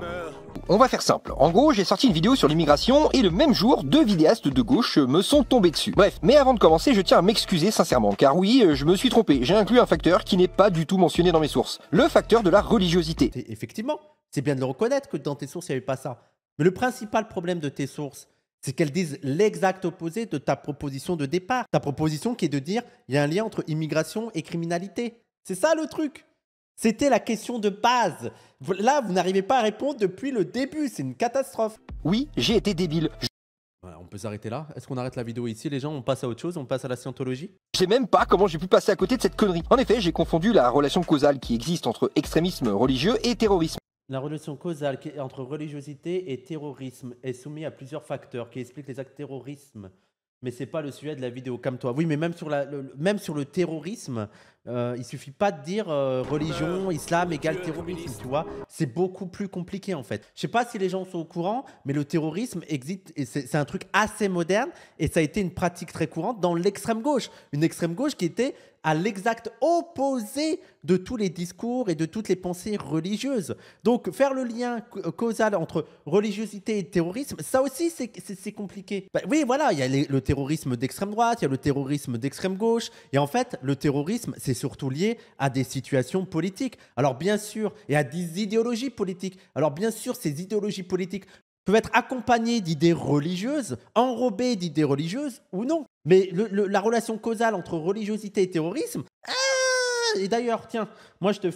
On va faire simple. En gros, j'ai sorti une vidéo sur l'immigration et le même jour, deux vidéastes de gauche me sont tombés dessus. Bref, mais avant de commencer, je tiens à m'excuser sincèrement, car oui, euh, je me suis trompé. J'ai inclus un facteur qui n'est pas du tout mentionné dans mes sources. Le facteur de la religiosité. effectivement, c'est bien de le reconnaître que dans tes sources, il n'y avait pas ça. Mais le principal problème de tes sources, c'est qu'elles disent l'exact opposé de ta proposition de départ. Ta proposition qui est de dire il y a un lien entre immigration et criminalité. C'est ça le truc. C'était la question de base. Là, vous n'arrivez pas à répondre depuis le début. C'est une catastrophe. Oui, j'ai été débile. on peut s'arrêter là. Est-ce qu'on arrête la vidéo ici Les gens, on passe à autre chose, on passe à la scientologie Je sais même pas comment j'ai pu passer à côté de cette connerie. En effet, j'ai confondu la relation causale qui existe entre extrémisme religieux et terrorisme. La relation causale entre religiosité et terrorisme est soumise à plusieurs facteurs qui expliquent les actes terroristes. Mais c'est pas le sujet de la vidéo, comme toi. Oui, mais même sur, la, le, même sur le terrorisme, euh, il suffit pas de dire euh, religion, bah, islam égale terrorisme, tu vois. C'est beaucoup plus compliqué en fait. Je sais pas si les gens sont au courant, mais le terrorisme existe et c'est un truc assez moderne et ça a été une pratique très courante dans l'extrême gauche. Une extrême gauche qui était à l'exact opposé de tous les discours et de toutes les pensées religieuses. Donc faire le lien causal entre religiosité et terrorisme, ça aussi c'est compliqué. Bah oui, voilà, il y a le terrorisme d'extrême droite, il y a le terrorisme d'extrême gauche, et en fait le terrorisme c'est surtout lié à des situations politiques. Alors bien sûr, et à des idéologies politiques. Alors bien sûr, ces idéologies politiques peuvent être accompagnées d'idées religieuses, enrobées d'idées religieuses ou non. Mais la relation causale entre religiosité et terrorisme, ah, et d'ailleurs, tiens, moi, j'ai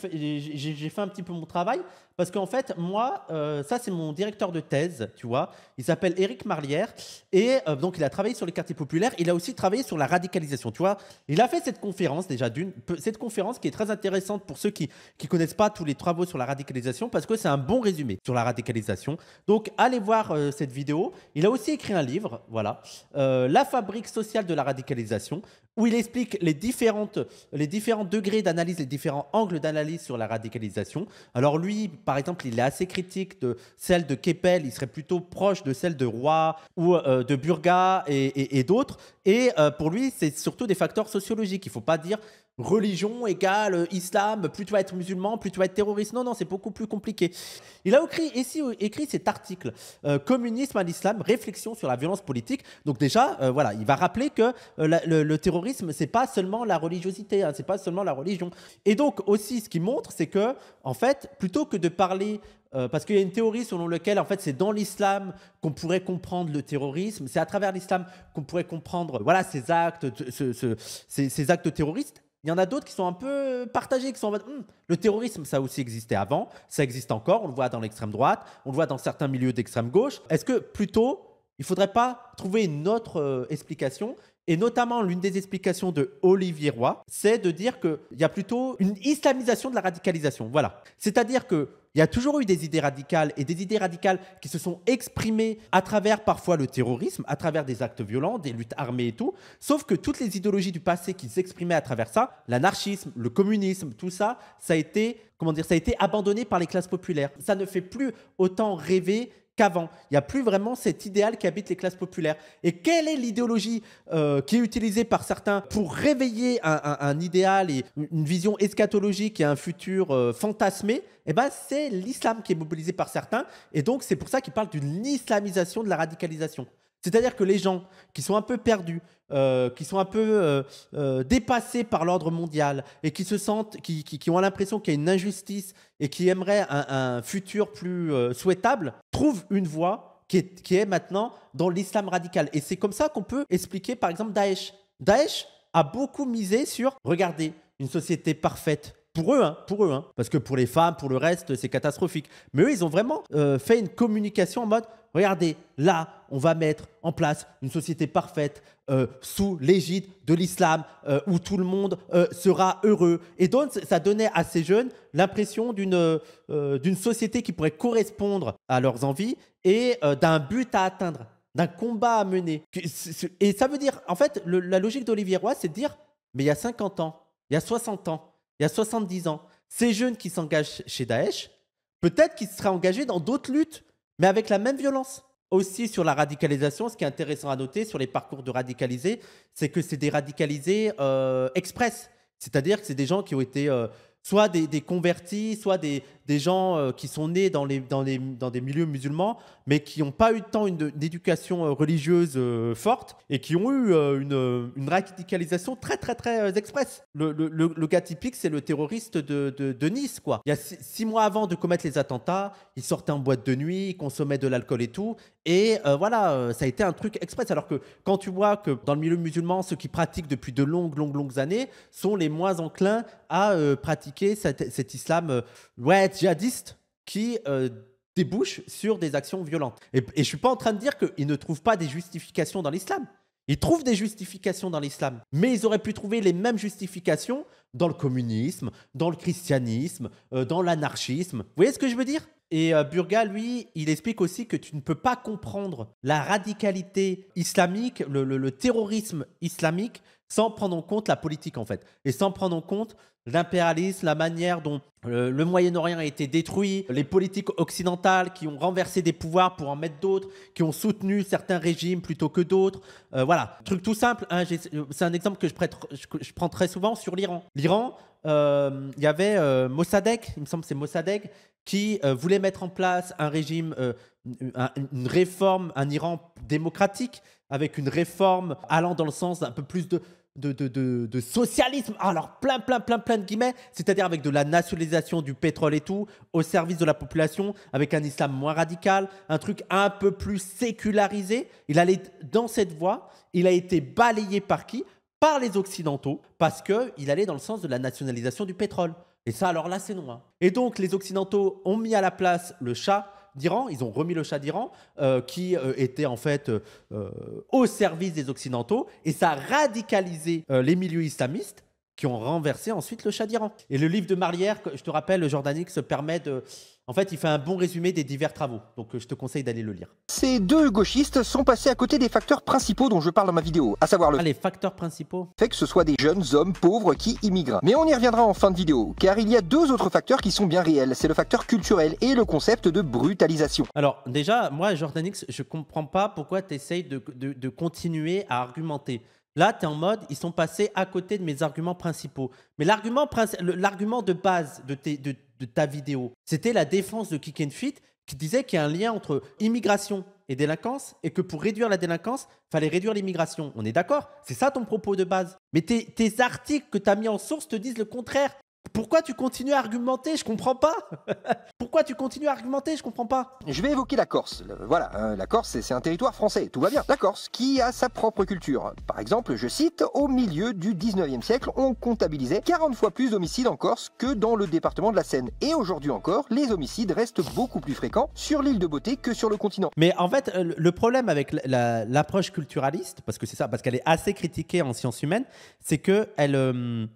fait, un petit peu mon travail parce qu'en fait, moi, euh, ça, c'est mon directeur de thèse, tu vois. Il s'appelle Eric Marlière et euh, donc il a travaillé sur les quartiers populaires. Il a aussi travaillé sur la radicalisation, tu vois. Il a fait cette conférence déjà d'une, cette conférence qui est très intéressante pour ceux qui ne connaissent pas tous les travaux sur la radicalisation parce que c'est un bon résumé sur la radicalisation. Donc, allez voir euh, cette vidéo. Il a aussi écrit un livre, voilà, La fabrique sociale de la radicalisation, où il explique les différentes, les différents degrés d'analyse, les différents angles d'analyse sur la radicalisation. Alors lui, par exemple, il est assez critique de celle de Kepel il serait plutôt proche de celle de Roy ou euh, de Burga et, d'autres. Et euh, pour lui, c'est surtout des facteurs sociologiques. Il ne faut pas dire religion égale euh, islam, plus tu vas être musulman, plus tu vas être terroriste. Non, non, c'est beaucoup plus compliqué. Il a écrit, ici, écrit cet article euh, Communisme à l'islam, réflexion sur la violence politique. Donc déjà, euh, voilà, il va rappeler que le, terrorisme, terrorisme, n'est pas seulement la religiosité, hein, ce n'est pas seulement la religion. Et donc aussi, ce qu'il montre, c'est que, en fait, plutôt que de parler parce qu'il y a une théorie selon laquelle, en fait, c'est dans l'islam qu'on pourrait comprendre le terrorisme, c'est à travers l'islam qu'on pourrait comprendre voilà, ces, actes, ces actes terroristes. Il y en a d'autres qui sont un peu partagés, qui sont en mode hmm, le terrorisme, ça aussi existait avant, ça existe encore, on le voit dans l'extrême droite, on le voit dans certains milieux d'extrême gauche. Est-ce que plutôt il faudrait pas trouver une autre euh, explication et notamment, l'une des explications de Olivier Roy, c'est de dire qu'il y a plutôt une islamisation de la radicalisation. Voilà. C'est-à-dire que il y a toujours eu des idées radicales et des idées radicales qui se sont exprimées à travers parfois le terrorisme, à travers des actes violents, des luttes armées et tout. Sauf que toutes les idéologies du passé qui s'exprimaient à travers ça, l'anarchisme, le communisme, tout ça, ça a été comment dire, ça a été abandonné par les classes populaires. Ça ne fait plus autant rêver qu'avant. Il n'y a plus vraiment cet idéal qui habite les classes populaires. Et quelle est l'idéologie euh, qui est utilisée par certains pour réveiller un, idéal et une vision eschatologique et un futur euh, fantasmé Eh ben, c'est l'islam qui est mobilisé par certains. Et donc, c'est pour ça qu'ils parlent d'une islamisation de la radicalisation. C'est-à-dire que les gens qui sont un peu perdus, euh, qui sont un peu euh, euh, dépassés par l'ordre mondial et qui se sentent, qui, ont l'impression qu'il y a une injustice et qui aimeraient un, futur plus souhaitable, trouvent une voie qui est, qui est maintenant dans l'islam radical. Et c'est comme ça qu'on peut expliquer, par exemple, Daesh. Daesh a beaucoup misé sur, regardez, une société parfaite, pour eux, hein, pour eux, hein. Parce que pour les femmes, pour le reste, c'est catastrophique. Mais eux, ils ont vraiment euh, fait une communication en mode regardez, là, on va mettre en place une société parfaite euh, sous l'égide de l'islam euh, où tout le monde sera heureux. Et donc, ça donnait à ces jeunes l'impression d'une d'une société qui pourrait correspondre à leurs envies et d'un but à atteindre, d'un combat à mener. Et ça veut dire, en fait, la logique d'Olivier Roy, c'est de dire mais il y a 50 ans, il y a 60 ans, il y a 70 ans, ces jeunes qui s'engagent chez Daesh, peut-être qu'ils seraient engagés dans d'autres luttes, mais avec la même violence. Aussi sur la radicalisation, ce qui est intéressant à noter sur les parcours de radicalisés, c'est que c'est des radicalisés euh, express. C'est-à-dire que c'est des gens qui ont été euh, soit des, convertis, soit des, des gens euh, qui sont nés dans, les, dans, dans des milieux musulmans, mais qui n'ont pas eu tant temps une euh, religieuse euh, forte et qui ont eu une, radicalisation très, très, très express. Le, le, gars typique, c'est le terroriste de, de, de, Nice, quoi. Il y a six, mois avant de commettre les attentats, il sortait en boîte de nuit, il consommait de l'alcool et tout. Et voilà, ça a été un truc express. Alors que quand tu vois que dans le milieu musulman, ceux qui pratiquent depuis de longues, longues, longues années sont les moins enclins à pratiquer cet, islam, ouais, djihadistes qui euh, débouchent sur des actions violentes. Et, je ne suis pas en train de dire qu'ils ne trouvent pas des justifications dans l'islam. Ils trouvent des justifications dans l'islam, mais ils auraient pu trouver les mêmes justifications dans le communisme, dans le christianisme, euh, dans l'anarchisme. Vous voyez ce que je veux dire Et euh, Burga, lui, il explique aussi que tu ne peux pas comprendre la radicalité islamique, le terrorisme islamique, sans prendre en compte la politique en fait, et sans prendre en compte l'impérialisme, la manière dont le, Moyen-Orient a été détruit, les politiques occidentales qui ont renversé des pouvoirs pour en mettre d'autres, qui ont soutenu certains régimes plutôt que d'autres. Euh, voilà, truc tout simple, hein, c'est un exemple que je, prête, je, prends très souvent sur l'Iran. L'Iran, il euh, y avait euh, Mossadegh, il me semble c'est Mossadegh, qui voulait mettre en place un régime, une réforme, un Iran démocratique avec une réforme allant dans le sens d'un peu plus de, de, socialisme, alors plein, plein, plein, plein de guillemets, c'est-à-dire avec de la nationalisation du pétrole et tout, au service de la population, avec un islam moins radical, un truc un peu plus sécularisé. Il allait dans cette voie, il a été balayé par qui Par les Occidentaux, parce qu'il allait dans le sens de la nationalisation du pétrole. Et ça, alors là, c'est noir. Et donc, les Occidentaux ont mis à la place le chat, d'Iran. Ils ont remis le Shah d'Iran, euh, qui euh, était en fait euh, au service des Occidentaux, et ça a radicalisé les milieux islamistes qui ont renversé ensuite le chat d'Iran. Et le livre de Marlière, je te rappelle, le Jordanique se permet de en fait, il fait un bon résumé des divers travaux, donc euh, je te conseille d'aller le lire. Ces deux gauchistes sont passés à côté des facteurs principaux dont je parle dans ma vidéo, à savoir le... Ah, les facteurs principaux Fait que ce soit des jeunes hommes pauvres qui immigrent. Mais on y reviendra en fin de vidéo, car il y a deux autres facteurs qui sont bien réels. C'est le facteur culturel et le concept de brutalisation. Alors déjà, moi, Jordanix, je comprends pas pourquoi tu essayes de, continuer à argumenter. Là, tu es en mode, ils sont passés à côté de mes arguments principaux. Mais l'argument de base de, tes, de, de ta vidéo. C'était la défense de Kick and Fit qui disait qu'il y a un lien entre immigration et délinquance et que pour réduire la délinquance, il fallait réduire l'immigration. On est d'accord C'est ça ton propos de base. Mais tes, tes articles que tu as mis en source te disent le contraire. Pourquoi tu continues à argumenter Je comprends pas. Pourquoi tu continues à argumenter Je comprends pas. Je vais évoquer la Corse. voilà, hein, la Corse, c'est un territoire français, tout va bien. La Corse, qui a sa propre culture. Par exemple, je cite, au milieu du 19e siècle, on comptabilisait 40 fois plus d'homicides en Corse que dans le département de la Seine. Et aujourd'hui encore, les homicides restent beaucoup plus fréquents sur l'île de Beauté que sur le continent. Mais en fait, euh, le problème avec l'approche culturaliste, parce que c'est ça, parce qu'elle est assez critiquée en sciences humaines, c'est que elle. Euh,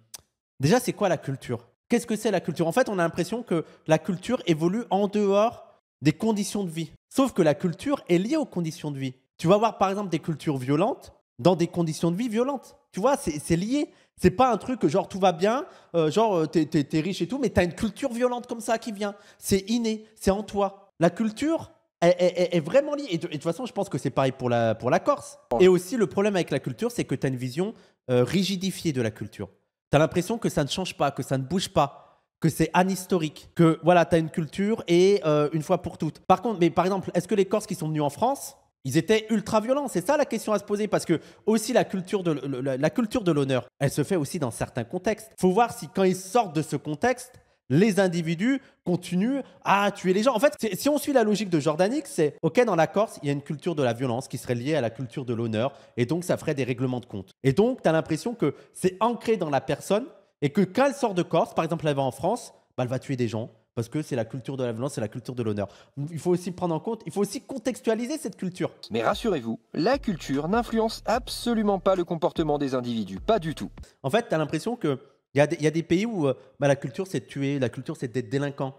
Déjà, c'est quoi la culture Qu'est-ce que c'est la culture En fait, on a l'impression que la culture évolue en dehors des conditions de vie. Sauf que la culture est liée aux conditions de vie. Tu vas voir, par exemple, des cultures violentes dans des conditions de vie violentes. Tu vois, c'est lié. C'est pas un truc genre tout va bien, euh, genre euh, t'es es, riche et tout, mais t'as une culture violente comme ça qui vient. C'est inné, c'est en toi. La culture, est, vraiment liée. Et de, toute façon, je pense que c'est pareil pour la, pour la Corse. Et aussi, le problème avec la culture, c'est que tu as une vision euh, rigidifiée de la culture tu as l'impression que ça ne change pas, que ça ne bouge pas que c'est anhistorique, que voilà, tu as une culture et euh, une fois pour toutes. Par contre, mais par exemple, est-ce que les Corses qui sont venus en France, ils étaient ultra violents C'est ça la question à se poser parce que aussi la culture de la culture de l'honneur, elle se fait aussi dans certains contextes. Faut voir si quand ils sortent de ce contexte, les individus continuent à tuer les gens. En fait, si on suit la logique de Jordanique, c'est OK, dans la Corse, il y a une culture de la violence qui serait liée à la culture de l'honneur, et donc ça ferait des règlements de compte. Et donc, tu as l'impression que c'est ancré dans la personne, et que quand elle sort de Corse, par exemple, elle va en France, bah, elle va tuer des gens, parce que c'est la culture de la violence, c'est la culture de l'honneur. Il faut aussi prendre en compte, il faut aussi contextualiser cette culture. Mais rassurez-vous, la culture n'influence absolument pas le comportement des individus, pas du tout. En fait, tu as l'impression que il y, a des, pays où euh, bah, la culture c'est de tuer, la culture c'est d'être délinquant.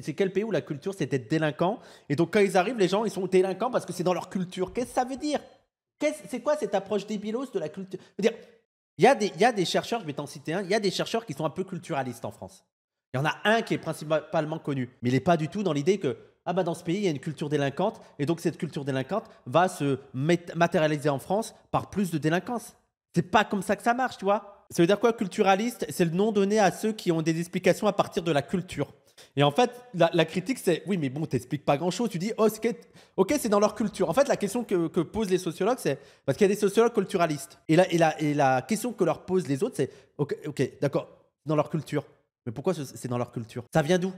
C'est quel pays où la culture c'est d'être délinquant Et donc quand ils arrivent, les gens ils sont délinquants parce que c'est dans leur culture. Qu'est-ce que ça veut dire C'est quoi cette approche débilose de la culture il y, a des, chercheurs, je vais t'en citer un, il y a des chercheurs qui sont un peu culturalistes en France. Il y en a un qui est principalement connu, mais il n'est pas du tout dans l'idée que ah bah, dans ce pays, il y a une culture délinquante, et donc cette culture délinquante va se matérialiser en France par plus de délinquance. C'est pas comme ça que ça marche, tu vois. Ça veut dire quoi culturaliste C'est le nom donné à ceux qui ont des explications à partir de la culture. Et en fait, la, critique, c'est oui, mais bon, t'expliques pas grand chose. Tu dis, oh, ok, c'est dans leur culture. En fait, la question que, posent les sociologues, c'est parce qu'il y a des sociologues culturalistes. Et la, question que leur posent les autres, c'est ok, d'accord, dans leur culture. Mais pourquoi c'est dans leur culture Ça vient d'où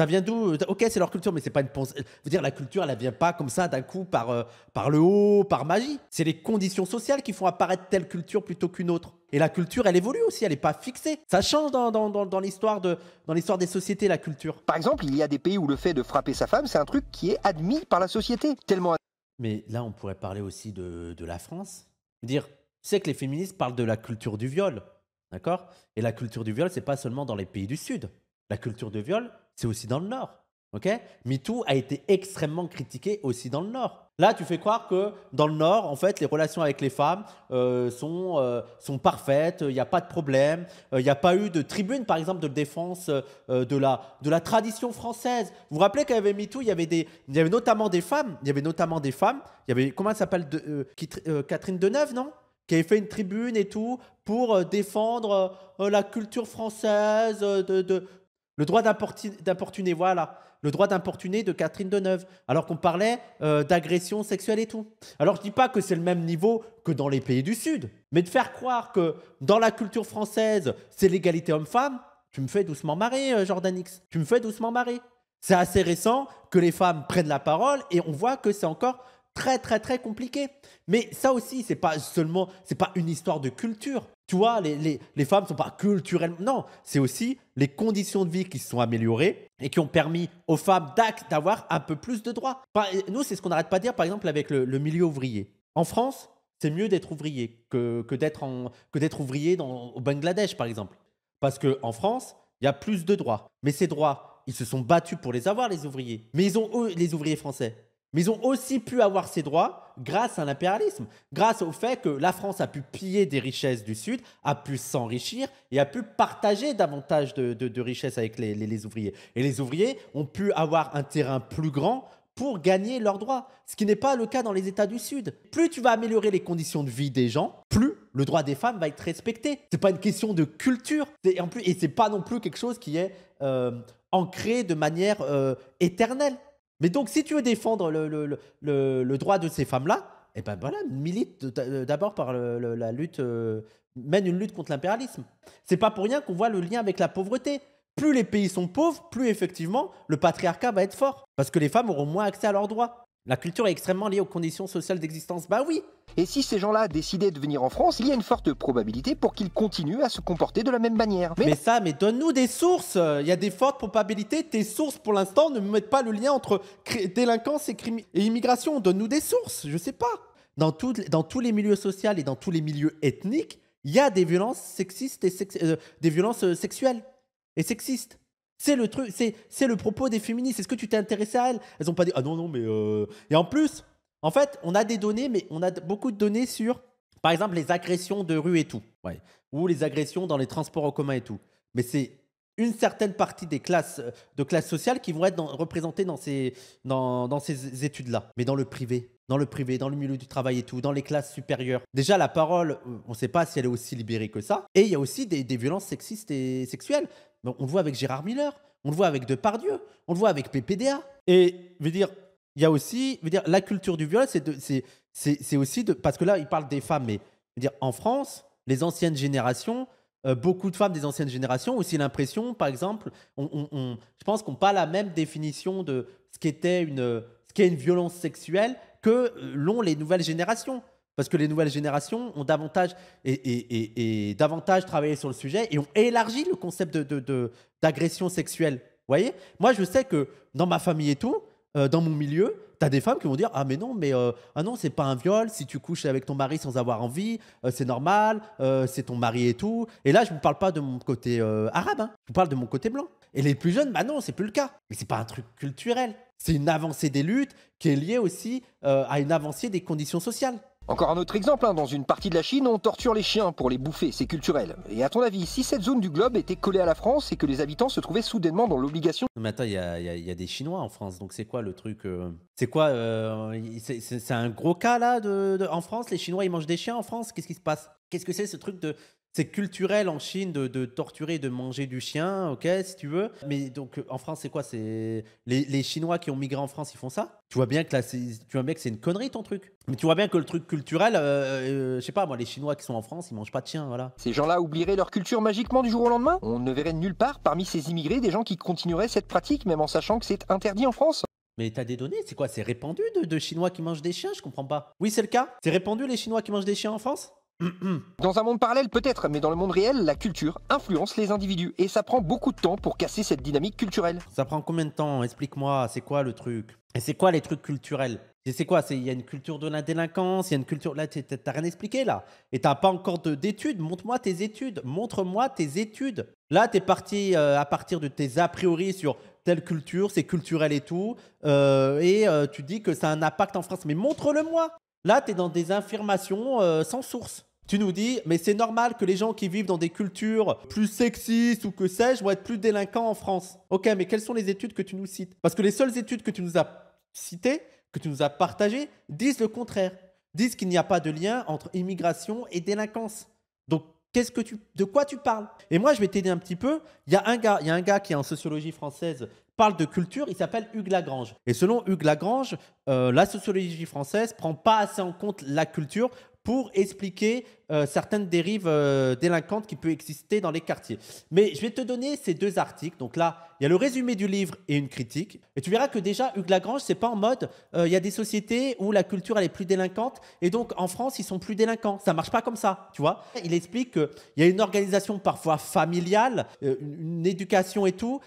ça vient d'où euh, Ok, c'est leur culture, mais c'est pas une pensée. Vous dire, la culture, elle, vient pas comme ça d'un coup par, euh, par le haut, par magie. C'est les conditions sociales qui font apparaître telle culture plutôt qu'une autre. Et la culture, elle évolue aussi, elle n'est pas fixée. Ça change dans, dans, dans, dans l'histoire de, dans l'histoire des sociétés, la culture. Par exemple, il y a des pays où le fait de frapper sa femme, c'est un truc qui est admis par la société. Tellement. Mais là, on pourrait parler aussi de, de la France. Dire, c'est que les féministes parlent de la culture du viol. D'accord Et la culture du viol, c'est pas seulement dans les pays du Sud. La culture de viol, c'est aussi dans le Nord. OK MeToo a été extrêmement critiqué aussi dans le Nord. Là, tu fais croire que dans le Nord, en fait, les relations avec les femmes euh, sont, euh, sont parfaites, il n'y a pas de problème, euh, il n'y a pas eu de tribune, par exemple, de défense de, la, de la tradition française. Vous vous rappelez qu'avec MeToo, il y avait, des, il y avait notamment des femmes, il y avait notamment des femmes, il y avait, comment s'appelle, de, qui, Catherine Deneuve, non qui avait fait une tribune et tout pour défendre la culture française de, de, le droit d'importuner, voilà. Le droit d'importuner de Catherine Deneuve, alors qu'on parlait euh, d'agression sexuelle et tout. Alors je dis pas que c'est le même niveau que dans les pays du Sud, mais de faire croire que dans la culture française, c'est l'égalité homme-femme, tu me fais doucement marrer, euh, Jordanix. Tu me fais doucement marrer. C'est assez récent que les femmes prennent la parole et on voit que c'est encore très très très compliqué. Mais ça aussi, c'est pas seulement, c'est pas une histoire de culture, tu vois, les, femmes ne sont pas culturelles. Non, c'est aussi les conditions de vie qui se sont améliorées et qui ont permis aux femmes d'avoir un peu plus de droits. Nous, c'est ce qu'on n'arrête pas de dire, par exemple, avec le, milieu ouvrier. En France, c'est mieux d'être ouvrier que, que d'être ouvrier au Bangladesh, par exemple. Parce qu'en France, il y a plus de droits. Mais ces droits, ils se sont battus pour les avoir, les ouvriers. Mais ils ont, eux, les ouvriers français, mais ils ont aussi pu avoir ces droits grâce à l'impérialisme, grâce au fait que la France a pu piller des richesses du Sud, a pu s'enrichir et a pu partager davantage de, richesses avec les, ouvriers. Et les ouvriers ont pu avoir un terrain plus grand pour gagner leurs droits, ce qui n'est pas le cas dans les États du Sud. Plus tu vas améliorer les conditions de vie des gens, plus le droit des femmes va être respecté. C'est pas une question de culture, en plus, et c'est pas non plus quelque chose qui est euh, ancré de manière euh, éternelle. Mais donc, si tu veux défendre le, droit de ces femmes-là, eh ben voilà, milite euh, d'abord par la lutte, euh, mène une lutte contre l'impérialisme. C'est pas pour rien qu'on voit le lien avec la pauvreté. Plus les pays sont pauvres, plus effectivement le patriarcat va être fort, parce que les femmes auront moins accès à leurs droits. La culture est extrêmement liée aux conditions sociales d'existence. Bah oui Et si ces gens-là décidaient de venir en France, il y a une forte probabilité pour qu'ils continuent à se comporter de la même manière. Mais, ça, mais donne-nous des sources Il y a des fortes probabilités. Tes sources, pour l'instant, ne mettent pas le lien entre délinquance et, immigration. Donne-nous des sources, je sais pas. Dans, dans tous les milieux sociaux et dans tous les milieux ethniques, il y a des violences sexistes et euh, des violences euh, sexuelles et sexistes. C'est le truc, c'est le propos des féministes. Est-ce que tu t'es intéressé à elles Elles n'ont pas dit ah non non mais euh, et en plus, en fait, on a des données, mais on a beaucoup de données sur, par exemple, les agressions de rue et tout, ou les agressions dans les transports en commun et tout. Mais c'est une certaine partie des classes euh, de classe sociale qui vont être représentées dans ces, dans, ces études-là. Mais dans le privé, dans le privé, dans le milieu du travail et tout, dans les classes supérieures. Déjà, la parole, on ne sait pas si elle est aussi libérée que ça. Et il y a aussi des, des violences sexistes et sexuelles on le voit avec Gérard Miller, on le voit avec Depardieu, on le voit avec PPDA. Et veut dire, il y a aussi, veut dire, la culture du viol, c'est aussi de, parce que là, il parle des femmes, mais dire, en France, les anciennes générations, euh, beaucoup de femmes des anciennes générations ont aussi l'impression, par exemple, je pense qu'on n'a pas la même définition de ce qu'était une, ce qu'est une violence sexuelle que euh, l'ont les nouvelles générations. Parce que les nouvelles générations ont davantage, et, davantage travaillé sur le sujet et ont élargi le concept d'agression de, sexuelle. Vous voyez Moi, je sais que dans ma famille et tout, euh, dans mon milieu, tu as des femmes qui vont dire ah mais non mais euh, ah non c'est pas un viol si tu couches avec ton mari sans avoir envie euh, c'est normal c'est ton mari et tout et là je vous parle pas de mon côté arabe hein. je vous parle de mon côté blanc et les plus jeunes bah non c'est plus le cas mais c'est pas un truc culturel c'est une avancée des luttes qui est liée aussi à une avancée des conditions sociales encore un autre exemple, hein. dans une partie de la Chine, on torture les chiens pour les bouffer, c'est culturel. Et à ton avis, si cette zone du globe était collée à la France et que les habitants se trouvaient soudainement dans l'obligation... Mais attends, il y, a, des Chinois en France, donc c'est quoi le truc euh, C'est quoi euh, C'est un gros cas là en France Les Chinois, ils mangent des chiens en France Qu'est-ce qui se passe Qu'est-ce que c'est ce truc de c'est culturel en Chine de, torturer, de manger du chien, ok, si tu veux. Mais donc euh, en France, c'est quoi C'est les, Chinois qui ont migré en France, ils font ça. Tu vois bien que là, tu vois c'est une connerie ton truc. Mais tu vois bien que le truc culturel, euh, euh, je sais pas moi, les Chinois qui sont en France, ils mangent pas de chien, voilà. Ces gens-là oublieraient leur culture magiquement du jour au lendemain On ne verrait nulle part parmi ces immigrés des gens qui continueraient cette pratique, même en sachant que c'est interdit en France. Mais t'as des données, c'est quoi C'est répandu de, de Chinois qui mangent des chiens Je comprends pas. Oui, c'est le cas. C'est répandu les Chinois qui mangent des chiens en France dans un monde parallèle peut-être, mais dans le monde réel, la culture influence les individus et ça prend beaucoup de temps pour casser cette dynamique culturelle. Ça prend combien de temps Explique-moi, c'est quoi le truc Et c'est quoi les trucs culturels c'est quoi Il y a une culture de la délinquance, il y a une culture... Là, t'as rien expliqué là. Et t'as pas encore d'études. Montre-moi tes études. Montre-moi tes études. Là, t'es parti euh, à partir de tes a priori sur telle culture, c'est culturel et tout. Euh, et euh, tu dis que ça a un impact en France. Mais montre-le-moi. Là, t'es dans des informations sans source. Tu nous dis, mais c'est normal que les gens qui vivent dans des cultures plus sexistes ou que sais-je vont être plus délinquants en France. Ok, mais quelles sont les études que tu nous cites Parce que les seules études que tu nous as citées, que tu nous as partagées, disent le contraire. Disent qu'il n'y a pas de lien entre immigration et délinquance. Donc, qu'est-ce que tu, de quoi tu parles Et moi, je vais t'aider un petit peu. Il y a un gars, il a un gars qui est en sociologie française parle de culture, il s'appelle Hugues Lagrange. Et selon Hugues Lagrange, euh, la sociologie française prend pas assez en compte la culture pour expliquer euh, certaines dérives euh, délinquantes qui peuvent exister dans les quartiers. Mais je vais te donner ces deux articles. Donc là, il y a le résumé du livre et une critique. Et tu verras que déjà, Hugues Lagrange, c'est pas en mode, euh, il y a des sociétés où la culture elle est plus délinquante et donc en France, ils sont plus délinquants. Ça marche pas comme ça, tu vois. Il explique qu'il y a une organisation parfois familiale, une, éducation et tout,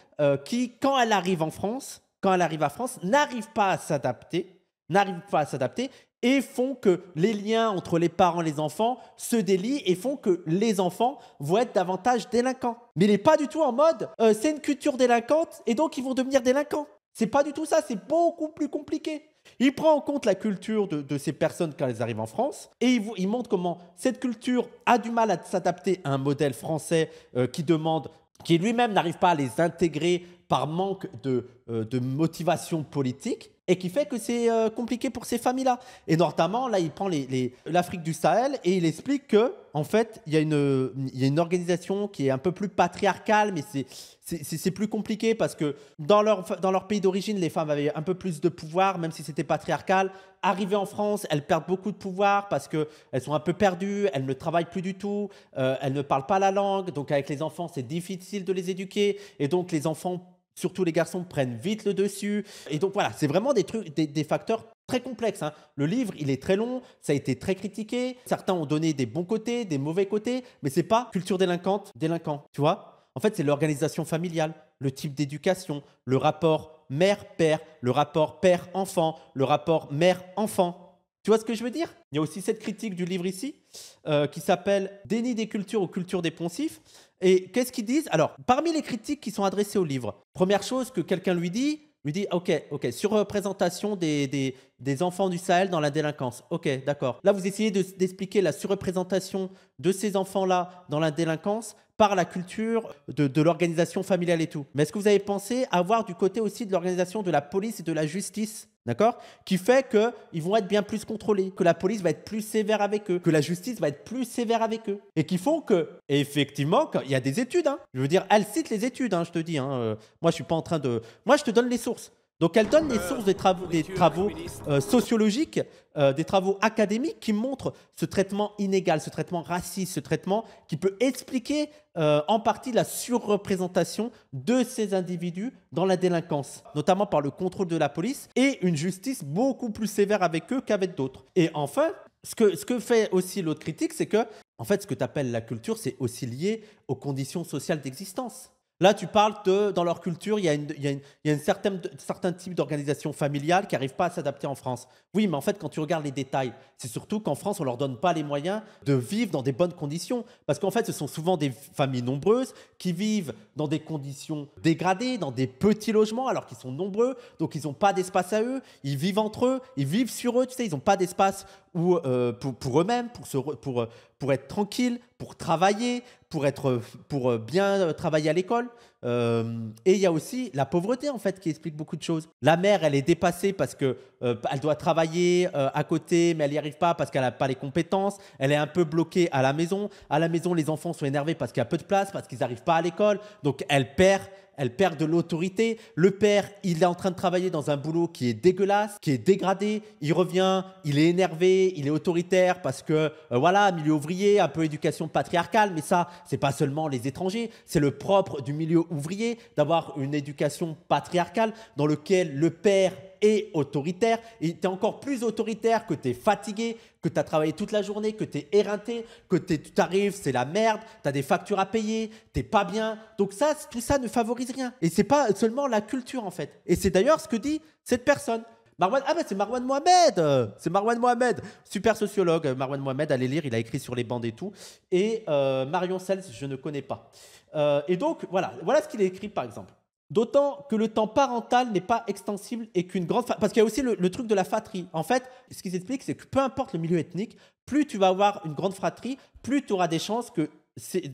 qui, quand elle arrive en France, quand elle arrive à France, n'arrive pas à s'adapter n'arrive pas à s'adapter et font que les liens entre les parents et les enfants se délient et font que les enfants vont être davantage délinquants. Mais il n'est pas du tout en mode euh, c'est une culture délinquante et donc ils vont devenir délinquants. C'est pas du tout ça, c'est beaucoup plus compliqué. Il prend en compte la culture de, ces personnes quand elles arrivent en France et il, montre comment cette culture a du mal à s'adapter à un modèle français euh, qui demande, lui-même n'arrive pas à les intégrer par manque de euh, motivation politique et qui fait que c'est euh, compliqué pour ces familles-là. Et notamment, là, il prend l'Afrique les, du Sahel et il explique que, en fait, il y, a une, une organisation qui est un peu plus patriarcale, mais c'est plus compliqué parce que dans leur, dans leur pays d'origine, les femmes avaient un peu plus de pouvoir, même si c'était patriarcal. Arrivées en France, elles perdent beaucoup de pouvoir parce qu'elles sont un peu perdues, elles ne travaillent plus du tout, euh, elles ne parlent pas la langue, donc avec les enfants, c'est difficile de les éduquer, et donc les enfants surtout les garçons prennent vite le dessus. Et donc voilà, c'est vraiment des trucs, des, facteurs très complexes. Hein. Le livre, il est très long, ça a été très critiqué. Certains ont donné des bons côtés, des mauvais côtés, mais c'est pas culture délinquante, délinquant, tu vois. En fait, c'est l'organisation familiale, le type d'éducation, le rapport mère-père, le rapport père-enfant, le rapport mère-enfant. Tu vois ce que je veux dire Il y a aussi cette critique du livre ici euh, qui s'appelle Déni des cultures aux cultures des poncifs. Et qu'est-ce qu'ils disent Alors, parmi les critiques qui sont adressées au livre, première chose que quelqu'un lui dit, lui dit, ok, ok, surreprésentation euh, des, des, des enfants du Sahel dans la délinquance. Ok, d'accord. Là, vous essayez d'expliquer la surreprésentation de ces enfants-là dans la délinquance par la culture de, l'organisation familiale et tout. Mais est-ce que vous avez pensé avoir du côté aussi de l'organisation de la police et de la justice D'accord Qui fait qu'ils vont être bien plus contrôlés, que la police va être plus sévère avec eux, que la justice va être plus sévère avec eux. Et qui font que, effectivement, il y a des études, hein. je veux dire, elles citent les études, hein, je te dis. Hein, euh, moi, je suis pas en train de. Moi, je te donne les sources. Donc elle donne les euh, sources des travaux, des travaux euh, sociologiques, euh, des travaux académiques qui montrent ce traitement inégal, ce traitement raciste, ce traitement qui peut expliquer en partie la surreprésentation de ces individus dans la délinquance, notamment par le contrôle de la police et une justice beaucoup plus sévère avec eux qu'avec d'autres. Et enfin, ce que, fait aussi l'autre critique, c'est que, en fait, ce que tu appelles la culture, c'est aussi lié aux conditions sociales d'existence. Là, tu parles de, dans leur culture, il y a, une, il certain type d'organisation familiale qui n'arrive pas à s'adapter en France. Oui, mais en fait, quand tu regardes les détails, c'est surtout qu'en France, on ne leur donne pas les moyens de vivre dans des bonnes conditions. Parce qu'en fait, ce sont souvent des familles nombreuses qui vivent dans des conditions dégradées, dans des petits logements, alors qu'ils sont nombreux, donc ils n'ont pas d'espace à eux, ils vivent entre eux, ils vivent sur eux, tu sais, ils n'ont pas d'espace euh, pour, pour eux-mêmes, pour, se, pour, euh, pour être tranquille, pour travailler, pour, être, pour euh, bien travailler à l'école. Euh, et il y a aussi la pauvreté, en fait, qui explique beaucoup de choses. La mère, elle est dépassée parce qu'elle euh, elle doit travailler à côté, mais elle n'y arrive pas parce qu'elle n'a pas les compétences. Elle est un peu bloquée à la maison. À la maison, les enfants sont énervés parce qu'il y a peu de place, parce qu'ils n'arrivent pas à l'école. Donc, elle perd elle perd de l'autorité. Le père, il est en train de travailler dans un boulot qui est dégueulasse, qui est dégradé. Il revient, il est énervé, il est autoritaire parce que, euh, voilà, milieu ouvrier, un peu éducation patriarcale, mais ça, c'est pas seulement les étrangers, c'est le propre du milieu ouvrier d'avoir une éducation patriarcale dans lequel le père et autoritaire. Et tu encore plus autoritaire que tu es fatigué, que tu as travaillé toute la journée, que tu es éreinté, que tu arrives, c'est la merde, tu as des factures à payer, t'es pas bien. Donc ça, tout ça ne favorise rien. Et c'est pas seulement la culture en fait. Et c'est d'ailleurs ce que dit cette personne. Marwan, ah ben c'est Marwan Mohamed, c'est Marwan Mohamed, super sociologue. Euh, Marwan Mohamed, allez lire, il a écrit sur les bandes et tout. Et euh, Marion Sells, je ne connais pas. Euh, et donc voilà, voilà ce qu'il écrit par exemple. D'autant que le temps parental n'est pas extensible et qu'une grande... Parce qu'il y a aussi le, truc de la fratrie. En fait, ce qu'ils expliquent, c'est que peu importe le milieu ethnique, plus tu vas avoir une grande fratrie, plus tu auras des chances que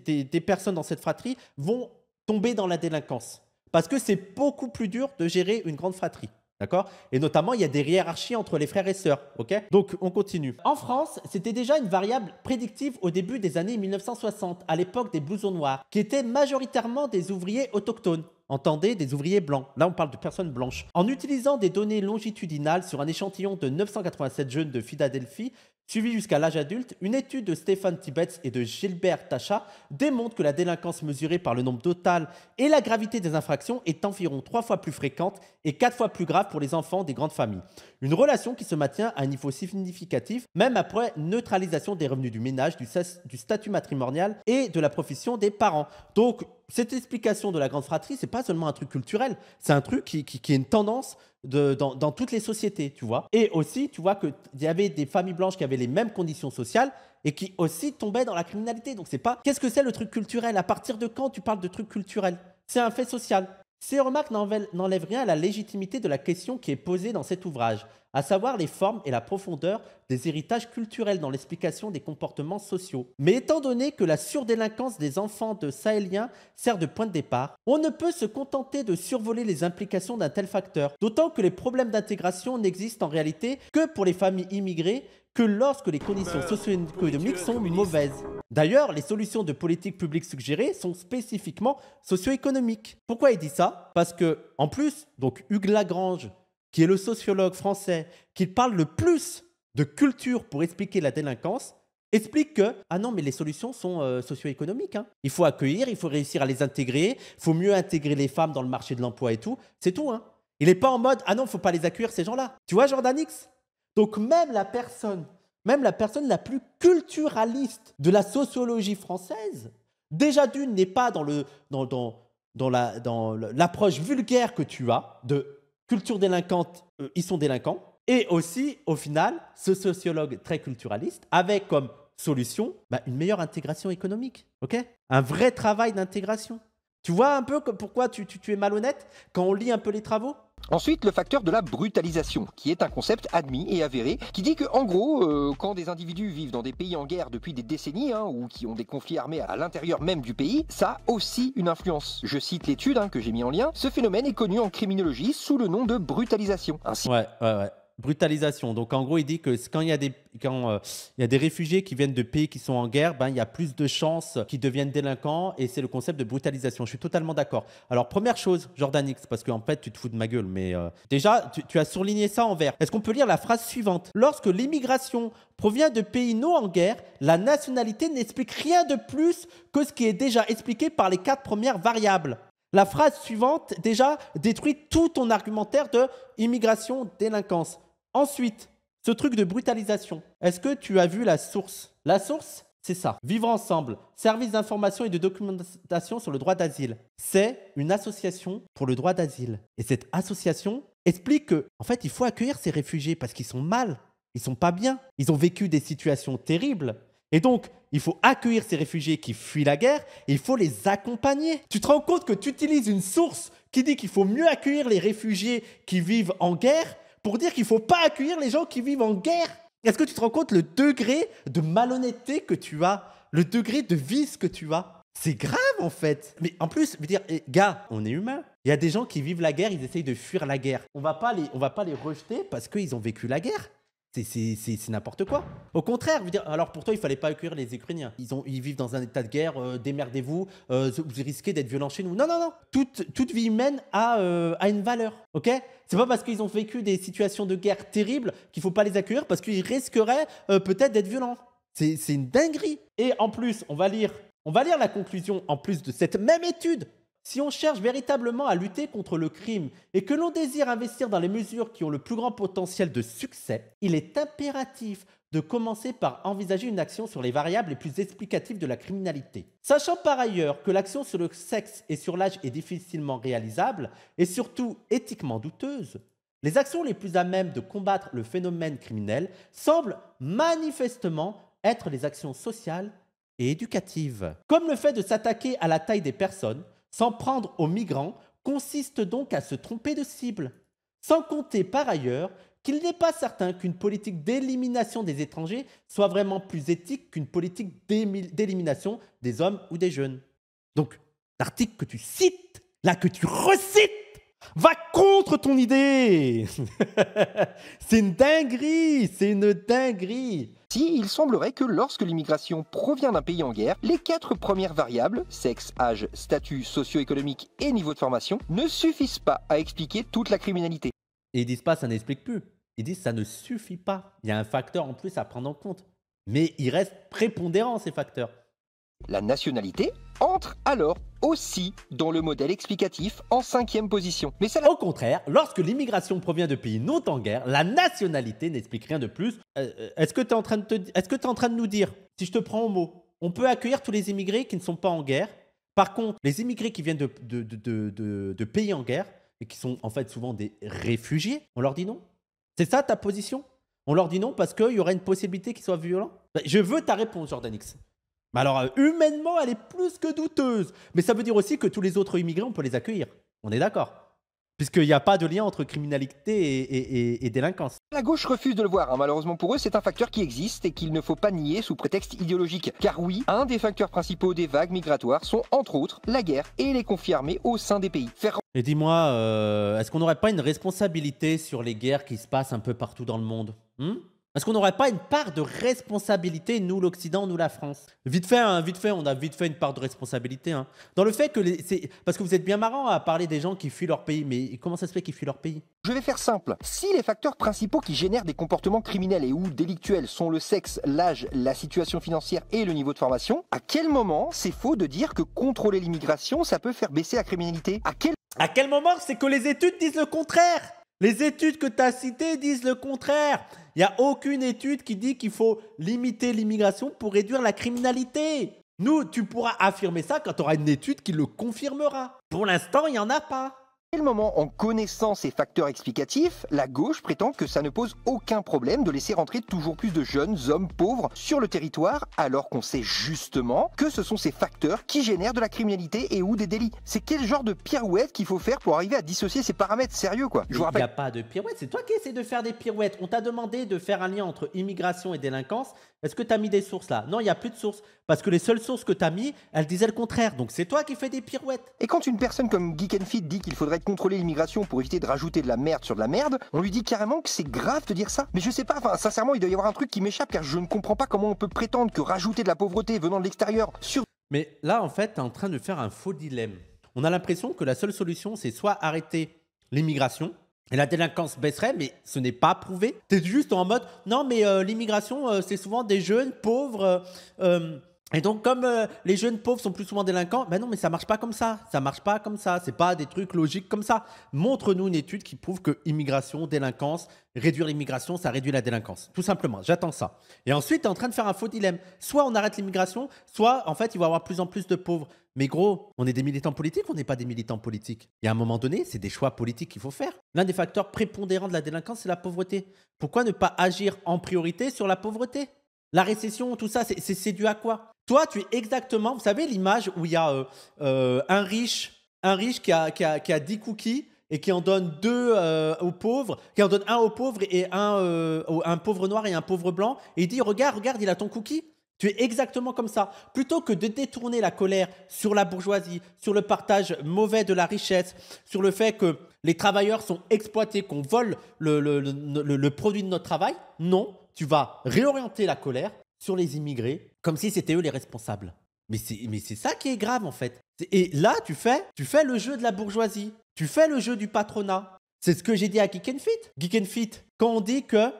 des, des personnes dans cette fratrie vont tomber dans la délinquance. Parce que c'est beaucoup plus dur de gérer une grande fratrie. D'accord Et notamment, il y a des hiérarchies entre les frères et sœurs. OK Donc, on continue. En France, c'était déjà une variable prédictive au début des années 1960, à l'époque des blousons noirs, qui étaient majoritairement des ouvriers autochtones. Entendez des ouvriers blancs. Là, on parle de personnes blanches. En utilisant des données longitudinales sur un échantillon de 987 jeunes de Philadelphie, suivis jusqu'à l'âge adulte, une étude de Stéphane Tibbetts et de Gilbert Tacha démontre que la délinquance mesurée par le nombre total et la gravité des infractions est environ trois fois plus fréquente et quatre fois plus grave pour les enfants des grandes familles. Une relation qui se maintient à un niveau significatif, même après neutralisation des revenus du ménage, du, du statut matrimonial et de la profession des parents. Donc, cette explication de la grande fratrie, c'est pas seulement un truc culturel, c'est un truc qui, est une tendance dans, dans, toutes les sociétés, tu vois. Et aussi, tu vois qu'il y avait des familles blanches qui avaient les mêmes conditions sociales et qui aussi tombaient dans la criminalité. Donc c'est pas. Qu'est-ce que c'est le truc culturel À partir de quand tu parles de truc culturel C'est un fait social. Ces remarques n'enlèvent rien à la légitimité de la question qui est posée dans cet ouvrage, à savoir les formes et la profondeur des héritages culturels dans l'explication des comportements sociaux. Mais étant donné que la surdélinquance des enfants de sahéliens sert de point de départ, on ne peut se contenter de survoler les implications d'un tel facteur, d'autant que les problèmes d'intégration n'existent en réalité que pour les familles immigrées que lorsque les conditions bah, socio-économiques sont mauvaises. D'ailleurs, les solutions de politique publique suggérées sont spécifiquement socio-économiques. Pourquoi il dit ça Parce que, en plus, donc Hugues Lagrange, qui est le sociologue français qui parle le plus de culture pour expliquer la délinquance, explique que ah non mais les solutions sont euh, socio-économiques. Hein. Il faut accueillir, il faut réussir à les intégrer, il faut mieux intégrer les femmes dans le marché de l'emploi et tout. C'est tout. Hein. Il n'est pas en mode ah non faut pas les accueillir ces gens-là. Tu vois Jordanix donc même la personne, même la personne la plus culturaliste de la sociologie française, déjà d'une n'est pas dans le dans, la dans l'approche vulgaire que tu as de culture délinquante, euh, ils sont délinquants. Et aussi, au final, ce sociologue très culturaliste avait comme solution bah, une meilleure intégration économique. ok un vrai travail d'intégration. Tu vois un peu pourquoi tu es malhonnête quand on lit un peu les travaux Ensuite, le facteur de la brutalisation, qui est un concept admis et avéré, qui dit que, en gros, euh, quand des individus vivent dans des pays en guerre depuis des décennies, hein, ou qui ont des conflits armés à l'intérieur même du pays, ça a aussi une influence. Je cite l'étude hein, que j'ai mis en lien. Ce phénomène est connu en criminologie sous le nom de brutalisation. Ouais, ouais, ouais brutalisation. Donc en gros, il dit que quand il y a des, euh, il des réfugiés qui viennent de pays qui sont en guerre, ben, il y a plus de chances qu'ils deviennent délinquants et c'est le concept de brutalisation. Je suis totalement d'accord. Alors première chose, Jordanix, parce qu'en fait tu te fous de ma gueule, mais euh, déjà tu, as surligné ça en vert. Est-ce qu'on peut lire la phrase suivante Lorsque l'immigration provient de pays non en guerre, la nationalité n'explique rien de plus que ce qui est déjà expliqué par les quatre premières variables. La phrase suivante, déjà, détruit tout ton argumentaire de immigration-délinquance. Ensuite, ce truc de brutalisation, est-ce que tu as vu la source La source, c'est ça. Vivre ensemble, service d'information et de documentation sur le droit d'asile. C'est une association pour le droit d'asile. Et cette association explique que, en fait, il faut accueillir ces réfugiés parce qu'ils sont mal, ils sont pas bien, ils ont vécu des situations terribles. Et donc, il faut accueillir ces réfugiés qui fuient la guerre, il faut les accompagner. Tu te rends compte que tu utilises une source qui dit qu'il faut mieux accueillir les réfugiés qui vivent en guerre pour dire qu'il ne faut pas accueillir les gens qui vivent en guerre. Est-ce que tu te rends compte le degré de malhonnêteté que tu as, le degré de vice que tu as C'est grave en fait. Mais en plus, je veux dire, eh, gars, on est humain. Il y a des gens qui vivent la guerre, ils essayent de fuir la guerre. On va pas les, on va pas les rejeter parce qu'ils ont vécu la guerre. C'est n'importe quoi. Au contraire, vous dire, alors pour toi, il fallait pas accueillir les Ukrainiens. Ils, ont, ils vivent dans un état de guerre, euh, démerdez-vous, euh, vous risquez d'être violent chez nous. Non, non, non. Toute, vie humaine euh, a, une valeur. Ok C'est pas parce qu'ils ont vécu des situations de guerre terribles qu'il faut pas les accueillir parce qu'ils risqueraient peut-être d'être violents. C'est une dinguerie. Et en plus, on va lire on va lire la conclusion en plus de cette même étude si on cherche véritablement à lutter contre le crime et que l'on désire investir dans les mesures qui ont le plus grand potentiel de succès, il est impératif de commencer par envisager une action sur les variables les plus explicatives de la criminalité. Sachant par ailleurs que l'action sur le sexe et sur l'âge est difficilement réalisable et surtout éthiquement douteuse, les actions les plus à même de combattre le phénomène criminel semblent manifestement être les actions sociales et éducatives. Comme le fait de s'attaquer à la taille des personnes, s'en prendre aux migrants consiste donc à se tromper de cible. Sans compter par ailleurs qu'il n'est pas certain qu'une politique d'élimination des étrangers soit vraiment plus éthique qu'une politique d'élimination des hommes ou des jeunes. Donc, l'article que tu cites, là que tu recites, Va contre ton idée C'est une dinguerie C'est une dinguerie si, il semblerait que lorsque l'immigration provient d'un pays en guerre, les quatre premières variables, sexe, âge, statut socio-économique et niveau de formation, ne suffisent pas à expliquer toute la criminalité. Et ils disent pas ça n'explique plus. Ils disent ça ne suffit pas. Il y a un facteur en plus à prendre en compte. Mais il reste prépondérant ces facteurs. La nationalité entre alors aussi dans le modèle explicatif en cinquième position. Mais Au contraire, lorsque l'immigration provient de pays non en guerre, la nationalité n'explique rien de plus. Euh, euh, est-ce que tu es, en train de nous dire, si je te prends au mot, on peut accueillir tous les immigrés qui ne sont pas en guerre Par contre, les immigrés qui viennent de, pays en guerre, et qui sont en fait souvent des réfugiés, on leur dit non C'est ça ta position On leur dit non parce qu'il y aurait une possibilité qu'ils soient violents ben, Je veux ta réponse, Jordanix. Mais alors, euh, humainement, elle est plus que douteuse. Mais ça veut dire aussi que tous les autres immigrants, on peut les accueillir. On est d'accord. Puisqu'il n'y a pas de lien entre criminalité et, délinquance. La gauche refuse de le voir. Hein. Malheureusement pour eux, c'est un facteur qui existe et qu'il ne faut pas nier sous prétexte idéologique. Car oui, un des facteurs principaux des vagues migratoires sont entre autres la guerre et les conflits armés au sein des pays. Et dis-moi, euh, est-ce qu'on n'aurait pas une responsabilité sur les guerres qui se passent un peu partout dans le monde hmm est-ce qu'on n'aurait pas une part de responsabilité, nous l'Occident, nous la France Vite fait, hein, vite fait, on a vite fait une part de responsabilité. Hein. Dans le fait que... Les, parce que vous êtes bien marrant à parler des gens qui fuient leur pays, mais comment ça se fait qu'ils fuient leur pays Je vais faire simple. Si les facteurs principaux qui génèrent des comportements criminels et ou délictuels sont le sexe, l'âge, la situation financière et le niveau de formation, à quel moment c'est faux de dire que contrôler l'immigration, ça peut faire baisser la criminalité à quel... à quel moment c'est que les études disent le contraire les études que tu as citées disent le contraire. Il n'y a aucune étude qui dit qu'il faut limiter l'immigration pour réduire la criminalité. Nous, tu pourras affirmer ça quand tu auras une étude qui le confirmera. Pour l'instant, il n'y en a pas quel moment, en connaissant ces facteurs explicatifs, la gauche prétend que ça ne pose aucun problème de laisser rentrer toujours plus de jeunes hommes pauvres sur le territoire, alors qu'on sait justement que ce sont ces facteurs qui génèrent de la criminalité et ou des délits C'est quel genre de pirouette qu'il faut faire pour arriver à dissocier ces paramètres sérieux, quoi Je Il n'y a pas de pirouette, c'est toi qui essaies de faire des pirouettes. On t'a demandé de faire un lien entre immigration et délinquance. Est-ce que tu as mis des sources là Non, il n'y a plus de sources. Parce que les seules sources que tu as mis, elles disaient le contraire. Donc c'est toi qui fais des pirouettes. Et quand une personne comme Geek and Fit dit qu'il faudrait contrôler l'immigration pour éviter de rajouter de la merde sur de la merde. On lui dit carrément que c'est grave de dire ça. Mais je sais pas, enfin, sincèrement, il doit y avoir un truc qui m'échappe car je ne comprends pas comment on peut prétendre que rajouter de la pauvreté venant de l'extérieur sur. Mais là, en fait, t'es en train de faire un faux dilemme. On a l'impression que la seule solution, c'est soit arrêter l'immigration, et la délinquance baisserait, mais ce n'est pas prouvé. T'es juste en mode, non, mais euh, l'immigration, euh, c'est souvent des jeunes pauvres euh, et donc, comme euh, les jeunes pauvres sont plus souvent délinquants, ben non, mais ça marche pas comme ça. Ça marche pas comme ça. C'est pas des trucs logiques comme ça. Montre-nous une étude qui prouve que immigration, délinquance, réduire l'immigration, ça réduit la délinquance. Tout simplement. J'attends ça. Et ensuite, tu es en train de faire un faux dilemme. Soit on arrête l'immigration, soit en fait, il va y avoir plus en plus de pauvres. Mais gros, on est des militants politiques, on n'est pas des militants politiques. Il y a un moment donné, c'est des choix politiques qu'il faut faire. L'un des facteurs prépondérants de la délinquance, c'est la pauvreté. Pourquoi ne pas agir en priorité sur la pauvreté la récession, tout ça, c'est dû à quoi Toi, tu es exactement, vous savez l'image où il y a euh, euh, un riche, un riche qui a, qui, a, 10 cookies et qui en donne deux euh, aux pauvres, qui en donne un aux pauvres et un, un pauvre noir et un pauvre blanc, et il dit regarde, regarde, il a ton cookie. Tu es exactement comme ça. Plutôt que de détourner la colère sur la bourgeoisie, sur le partage mauvais de la richesse, sur le fait que les travailleurs sont exploités, qu'on vole le produit de notre travail, non tu vas réorienter la colère sur les immigrés, comme si c'était eux les responsables. Mais c'est ça qui est grave en fait. Et là, tu fais, tu fais le jeu de la bourgeoisie, tu fais le jeu du patronat. C'est ce que j'ai dit à Geek and Geek quand on dit que,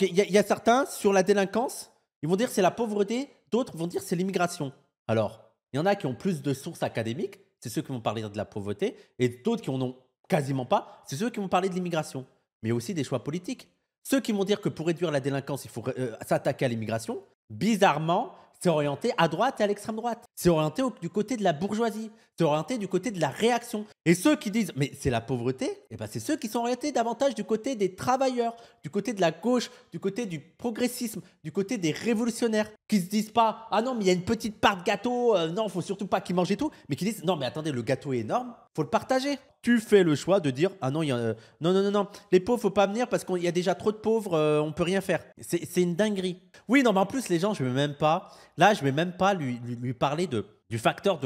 il y, a certains sur la délinquance, ils vont dire c'est la pauvreté, d'autres vont dire c'est l'immigration. Alors, il y en a qui ont plus de sources académiques, c'est ceux qui vont parler de la pauvreté, et d'autres qui en ont quasiment pas, c'est ceux qui vont parler de l'immigration, mais aussi des choix politiques. Ceux qui vont dire que pour réduire la délinquance, il faut euh, s'attaquer à l'immigration, bizarrement, c'est orienté à droite et à l'extrême droite. C'est orienté du côté de la bourgeoisie. C'est orienté du côté de la réaction. Et ceux qui disent mais c'est la pauvreté, eh ben c'est ceux qui sont orientés davantage du côté des travailleurs, du côté de la gauche, du côté du progressisme, du côté des révolutionnaires, qui se disent pas ah non mais il y a une petite part de gâteau, il euh, non faut surtout pas qu'ils mangent tout, mais qui disent non mais attendez le gâteau est énorme, faut le partager tu fais le choix de dire ah non, y a, euh, non, non, non, non, les pauvres, faut pas venir parce qu'il y a déjà trop de pauvres, on euh, on peut rien faire. C'est une dinguerie. Oui, non, mais en plus, les gens, je vais même pas, là, je vais même pas lui, parler de, du facteur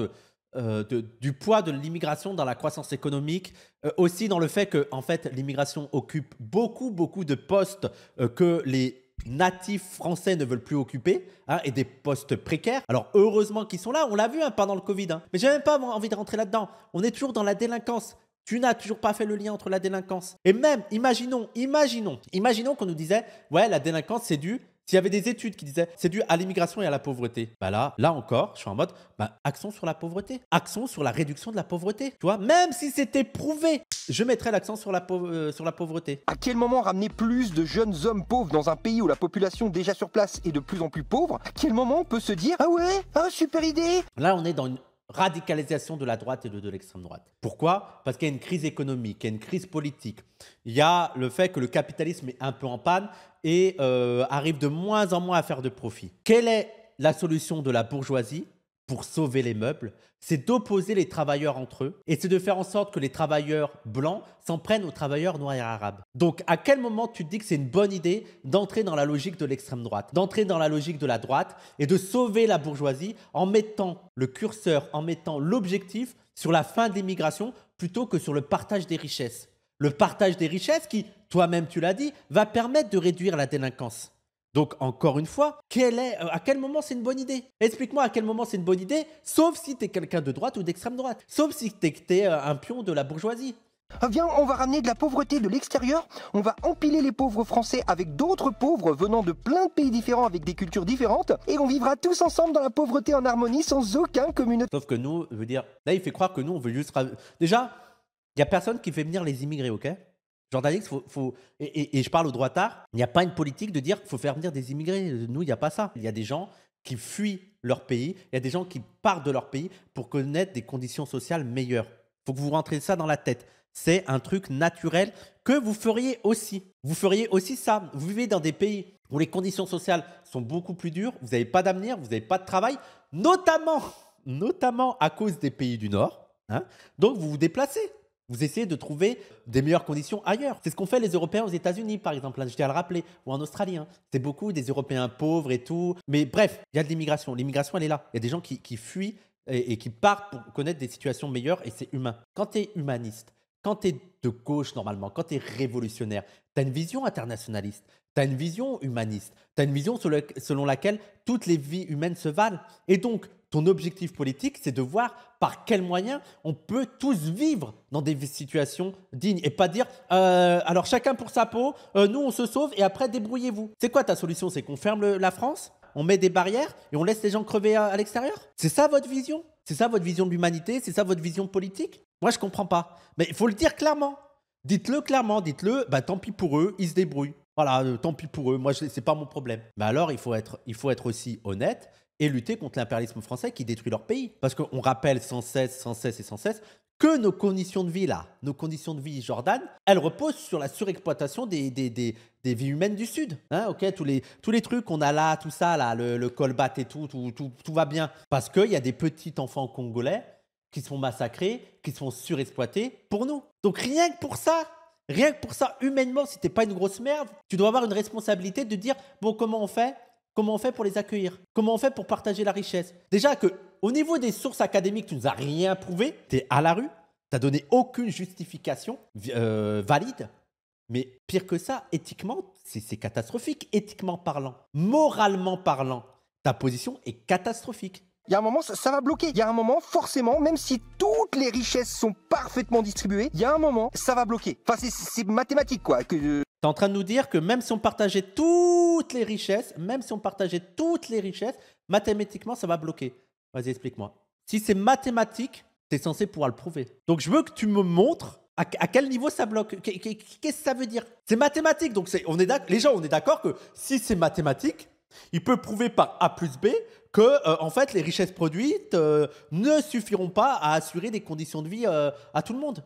euh, de, du poids de l'immigration dans la croissance économique, aussi dans le fait que en fait l'immigration occupe beaucoup beaucoup de postes que les natifs français ne veulent plus occuper hein, et des postes précaires. Alors heureusement qu'ils sont là, on l'a vu hein, pendant le Covid, hein. mais j'ai même pas envie de rentrer là-dedans. On est toujours dans la délinquance. Tu n'as toujours pas fait le lien entre la délinquance. Et même, imaginons, imaginons, imaginons qu'on nous disait, ouais, la délinquance, c'est dû s'il y avait des études qui disaient c'est dû à l'immigration et à la pauvreté, bah là, là encore, je suis en mode, bah, action sur la pauvreté, Action sur la réduction de la pauvreté, tu vois, même si c'était prouvé, je mettrais l'accent sur, la euh, sur la pauvreté. À quel moment ramener plus de jeunes hommes pauvres dans un pays où la population déjà sur place est de plus en plus pauvre À quel moment on peut se dire ah ouais, ah super idée Là, on est dans une radicalisation de la droite et de, l'extrême droite. Pourquoi Parce qu'il y a une crise économique, il y a une crise politique, il y a le fait que le capitalisme est un peu en panne et euh, arrive de moins en moins à faire de profit. Quelle est la solution de la bourgeoisie pour sauver les meubles, c'est d'opposer les travailleurs entre eux et c'est de faire en sorte que les travailleurs blancs s'en prennent aux travailleurs noirs et arabes. Donc à quel moment tu te dis que c'est une bonne idée d'entrer dans la logique de l'extrême droite, d'entrer dans la logique de la droite et de sauver la bourgeoisie en mettant le curseur, en mettant l'objectif sur la fin de l'immigration plutôt que sur le partage des richesses Le partage des richesses qui, toi-même tu l'as dit, va permettre de réduire la délinquance. Donc, encore une fois, est, euh, à quel moment c'est une bonne idée Explique-moi à quel moment c'est une bonne idée, sauf si t'es quelqu'un de droite ou d'extrême droite, sauf si t'es es euh, un pion de la bourgeoisie. Ah, viens, on va ramener de la pauvreté de l'extérieur, on va empiler les pauvres Français avec d'autres pauvres venant de plein de pays différents avec des cultures différentes, et on vivra tous ensemble dans la pauvreté en harmonie sans aucun communauté. Sauf que nous, je veux dire, là il fait croire que nous on veut juste... Déjà, il n'y a personne qui fait venir les immigrés, ok Journaliste, faut, Et, je parle au droit tard, il n'y a pas une politique de dire qu'il faut faire venir des immigrés. Nous, il n'y a pas ça. Il y a des gens qui fuient leur pays, il y a des gens qui partent de leur pays pour connaître des conditions sociales meilleures. Il faut que vous rentrez ça dans la tête. C'est un truc naturel que vous feriez aussi. Vous feriez aussi ça. Vous vivez dans des pays où les conditions sociales sont beaucoup plus dures, vous n'avez pas d'avenir, vous n'avez pas de travail, notamment, notamment à cause des pays du Nord. Hein. Donc vous vous déplacez vous essayez de trouver des meilleures conditions ailleurs. C'est ce qu'ont fait les Européens aux États-Unis, par exemple, je tiens à le rappeler, ou en Australie. Hein. C'est beaucoup des Européens pauvres et tout. Mais bref, il y a de l'immigration. L'immigration, elle est là. Il y a des gens qui, fuient et, et, qui partent pour connaître des situations meilleures et c'est humain. Quand tu es humaniste, quand tu es de gauche normalement, quand tu es révolutionnaire, tu as une vision internationaliste, tu as une vision humaniste, tu as une vision selon laquelle toutes les vies humaines se valent. Et donc, ton objectif politique, c'est de voir par quels moyens on peut tous vivre dans des situations dignes et pas dire euh, alors chacun pour sa peau, euh, nous on se sauve et après débrouillez-vous. C'est quoi ta solution C'est qu'on ferme la France, on met des barrières et on laisse les gens crever à, l'extérieur C'est ça votre vision C'est ça votre vision de l'humanité C'est ça votre vision politique Moi je comprends pas. Mais il faut le dire clairement. Dites-le clairement, dites-le, bah tant pis pour eux, ils se débrouillent. Voilà, euh, tant pis pour eux, moi n'est pas mon problème. Mais alors il faut être, il faut être aussi honnête et lutter contre l'impérialisme français qui détruit leur pays. Parce qu'on rappelle sans cesse, sans cesse et sans cesse que nos conditions de vie là, nos conditions de vie Jordan, elles reposent sur la surexploitation des, des, vies humaines du Sud. Hein, ok, tous les, tous les trucs qu'on a là, tout ça là, le, colbat et tout, tout, tout, va bien. Parce qu'il y a des petits enfants congolais qui sont massacrés, qui sont surexploités pour nous. Donc rien que pour ça, rien que pour ça, humainement, si t'es pas une grosse merde, tu dois avoir une responsabilité de dire, bon, comment on fait Comment on fait pour les accueillir Comment on fait pour partager la richesse Déjà que au niveau des sources académiques, tu nous as rien prouvé, tu es à la rue, tu n'as donné aucune justification euh, valide. Mais pire que ça, éthiquement, c'est catastrophique, éthiquement parlant. Moralement parlant, ta position est catastrophique. Il y a un moment, ça, va bloquer. Il y a un moment, forcément, même si toutes les richesses sont parfaitement distribuées, il y a un moment, ça va bloquer. Enfin, c'est mathématique, quoi. Euh, tu es en train de nous dire que même si on partageait toutes les richesses, même si on partageait toutes les richesses, mathématiquement, ça va bloquer. Vas-y, explique-moi. Si c'est mathématique, tu es censé pouvoir le prouver. Donc je veux que tu me montres à, quel niveau ça bloque Qu'est-ce que ça veut dire C'est mathématique. Donc on est les gens, on est d'accord que si c'est mathématique, il peut prouver par A plus B que euh, en fait les richesses produites euh, ne suffiront pas à assurer des conditions de vie euh, à tout le monde.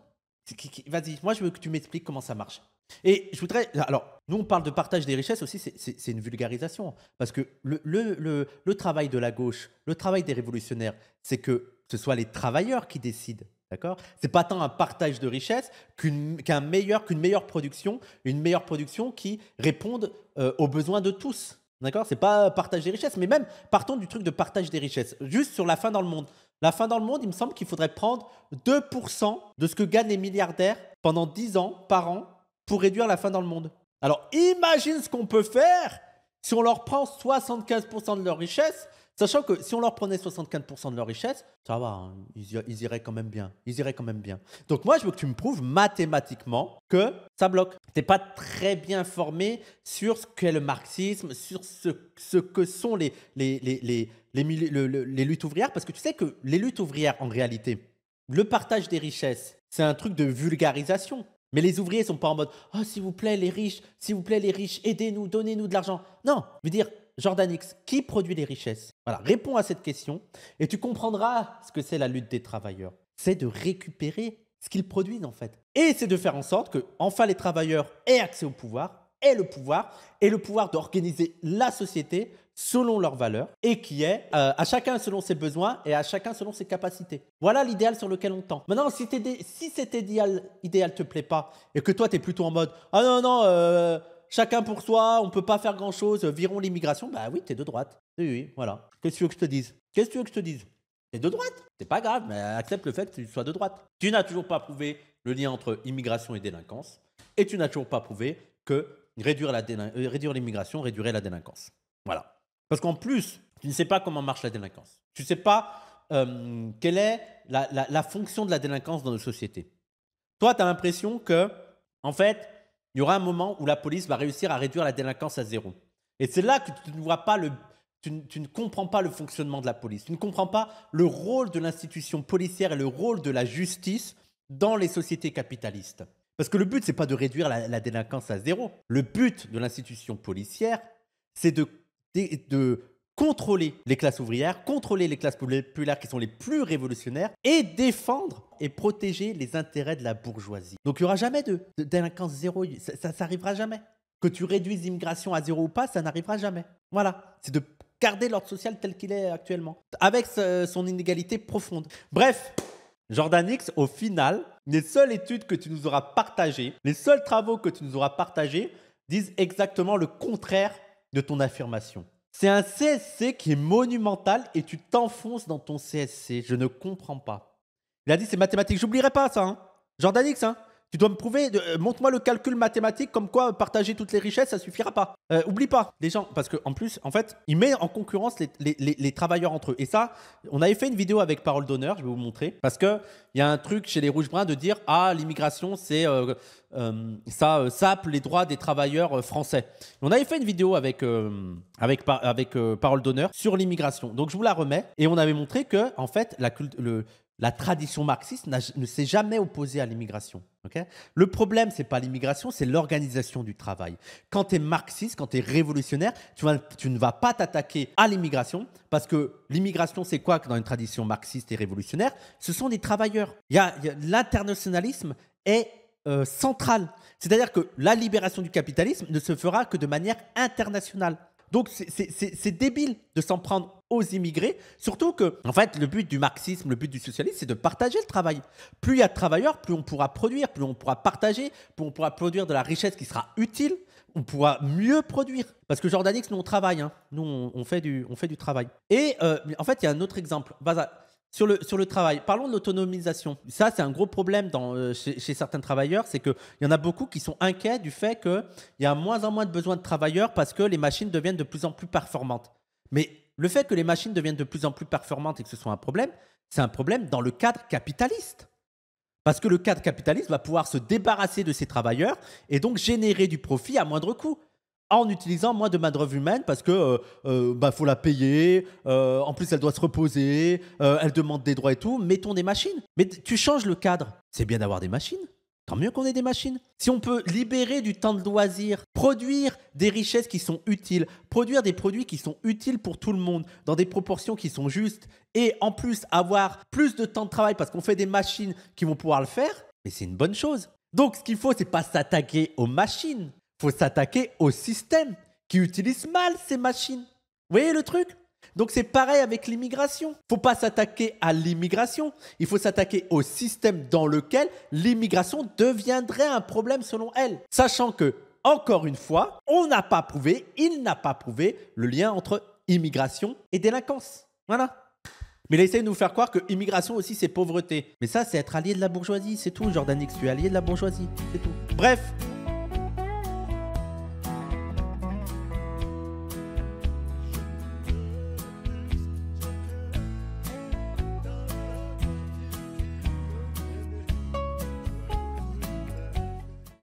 Vas-y, moi je veux que tu m'expliques comment ça marche. Et je voudrais. Alors, nous, on parle de partage des richesses aussi, c'est une vulgarisation. Parce que le, le, le, travail de la gauche, le travail des révolutionnaires, c'est que ce soit les travailleurs qui décident. D'accord C'est pas tant un partage de richesses qu'une qu'un meilleur, qu'une meilleure production, une meilleure production qui réponde euh, aux besoins de tous. D'accord C'est pas partage des richesses, mais même partons du truc de partage des richesses. Juste sur la fin dans le monde. La fin dans le monde, il me semble qu'il faudrait prendre 2% de ce que gagnent les milliardaires pendant 10 ans par an pour réduire la faim dans le monde. Alors imagine ce qu'on peut faire si on leur prend 75% de leur richesse, sachant que si on leur prenait 75% de leur richesse, ça va, hein, ils, iraient quand même bien. Ils iraient quand même bien. Donc moi, je veux que tu me prouves mathématiquement que ça bloque. Tu n'es pas très bien formé sur ce qu'est le marxisme, sur ce, que sont les, les, les luttes ouvrières, parce que tu sais que les luttes ouvrières, en réalité, le partage des richesses, c'est un truc de vulgarisation. Mais les ouvriers sont pas en mode Oh, s'il vous plaît, les riches, s'il vous plaît, les riches, aidez-nous, donnez-nous de l'argent. Non, je veux dire, Jordanix, qui produit les richesses Voilà, réponds à cette question et tu comprendras ce que c'est la lutte des travailleurs. C'est de récupérer ce qu'ils produisent en fait. Et c'est de faire en sorte que, enfin, les travailleurs aient accès au pouvoir, aient le pouvoir, et le pouvoir d'organiser la société selon leurs valeurs et qui est euh, à chacun selon ses besoins et à chacun selon ses capacités. Voilà l'idéal sur lequel on tend. Maintenant, si, si cet idéal, idéal te plaît pas et que toi, tu es plutôt en mode Ah non, non, euh, chacun pour soi, on ne peut pas faire grand chose, virons l'immigration, bah oui, tu es de droite. Oui, oui, voilà. Qu'est-ce que tu veux que je te dise Qu'est-ce que tu veux que je te dise T'es de droite, c'est pas grave, mais accepte le fait que tu sois de droite. Tu n'as toujours pas prouvé le lien entre immigration et délinquance, et tu n'as toujours pas prouvé que réduire euh, l'immigration réduirait la délinquance. Voilà. Parce qu'en plus, tu ne sais pas comment marche la délinquance. Tu ne sais pas euh, quelle est la, fonction de la délinquance dans nos sociétés. Toi, tu as l'impression que, en fait, il y aura un moment où la police va réussir à réduire la délinquance à zéro. Et c'est là que tu ne vois pas le, tu, ne comprends pas le fonctionnement de la police. Tu ne comprends pas le rôle de l'institution policière et le rôle de la justice dans les sociétés capitalistes. Parce que le but, c'est pas de réduire la délinquance à zéro. Le but de l'institution policière, c'est de de contrôler les classes ouvrières, contrôler les classes populaires qui sont les plus révolutionnaires et défendre et protéger les intérêts de la bourgeoisie. Donc il n'y aura jamais de, délinquance zéro, ça n'arrivera jamais. Que tu réduises l'immigration à zéro ou pas, ça n'arrivera jamais. Voilà, c'est de garder l'ordre social tel qu'il est actuellement, avec son inégalité profonde. Bref, Jordan X, au final, les seules études que tu nous auras partagées, les seuls travaux que tu nous auras partagés, disent exactement le contraire de ton affirmation. C'est un CSC qui est monumental et tu t'enfonces dans ton CSC. Je ne comprends pas. Il a dit c'est mathématique. J'oublierai pas ça. Hein. Jordanix, hein. Tu dois me prouver, euh, montre-moi le calcul mathématique comme quoi partager toutes les richesses, ça suffira pas. Euh, oublie pas les gens, parce qu'en plus, en fait, il met en concurrence les, les, les, travailleurs entre eux. Et ça, on avait fait une vidéo avec Parole d'honneur, je vais vous montrer, parce que il y a un truc chez les rouges-bruns de dire ah l'immigration c'est euh, ça sape les droits des travailleurs français. On avait fait une vidéo avec avec, avec Parole d'honneur sur l'immigration. Donc je vous la remets et on avait montré que en fait la, le, la tradition marxiste ne s'est jamais opposée à l'immigration. le problème, ce n'est pas l'immigration, c'est l'organisation du travail. Quand tu es marxiste, quand tu es révolutionnaire, tu, ne vas pas t'attaquer à l'immigration parce que l'immigration, c'est quoi que dans une tradition marxiste et révolutionnaire Ce sont des travailleurs. L'internationalisme est euh, central. C'est-à-dire que la libération du capitalisme ne se fera que de manière internationale. Donc c'est débile de s'en prendre aux immigrés. Surtout que, en fait, le but du marxisme, le but du socialisme, c'est de partager le travail. Plus il y a de travailleurs, plus on pourra produire, plus on pourra partager, plus on pourra produire de la richesse qui sera utile, on pourra mieux produire. Parce que Jordanix, nous, on travaille. Hein. Nous, on, fait du, on fait du travail. Et euh, en fait, il y a un autre exemple. sur le, sur le travail, parlons de l'autonomisation. Ça, c'est un gros problème dans, euh, chez, certains travailleurs, c'est qu'il y en a beaucoup qui sont inquiets du fait qu'il y a moins en moins de besoins de travailleurs parce que les machines deviennent de plus en plus performantes. Mais le fait que les machines deviennent de plus en plus performantes et que ce soit un problème, c'est un problème dans le cadre capitaliste. Parce que le cadre capitaliste va pouvoir se débarrasser de ses travailleurs et donc générer du profit à moindre coût en utilisant moins de main-d'œuvre humaine parce que euh, euh, bah, faut la payer, euh, en plus elle doit se reposer, elle demande des droits et tout. Mettons des machines. Mais tu changes le cadre. C'est bien d'avoir des machines, Tant mieux qu'on ait des machines. Si on peut libérer du temps de loisir, produire des richesses qui sont utiles, produire des produits qui sont utiles pour tout le monde, dans des proportions qui sont justes, et en plus avoir plus de temps de travail parce qu'on fait des machines qui vont pouvoir le faire, mais c'est une bonne chose. Donc ce qu'il faut, c'est pas s'attaquer aux machines, faut s'attaquer au système qui utilise mal ces machines. Vous voyez le truc donc c'est pareil avec l'immigration. Il ne Faut pas s'attaquer à l'immigration, il faut s'attaquer au système dans lequel l'immigration deviendrait un problème selon elle. Sachant que, encore une fois, on n'a pas prouvé, il n'a pas prouvé le lien entre immigration et délinquance. Voilà. Mais il essayé de nous faire croire que immigration aussi c'est pauvreté. Mais ça c'est être allié de la bourgeoisie, c'est tout Jordanix, tu es allié de la bourgeoisie, c'est tout. Bref,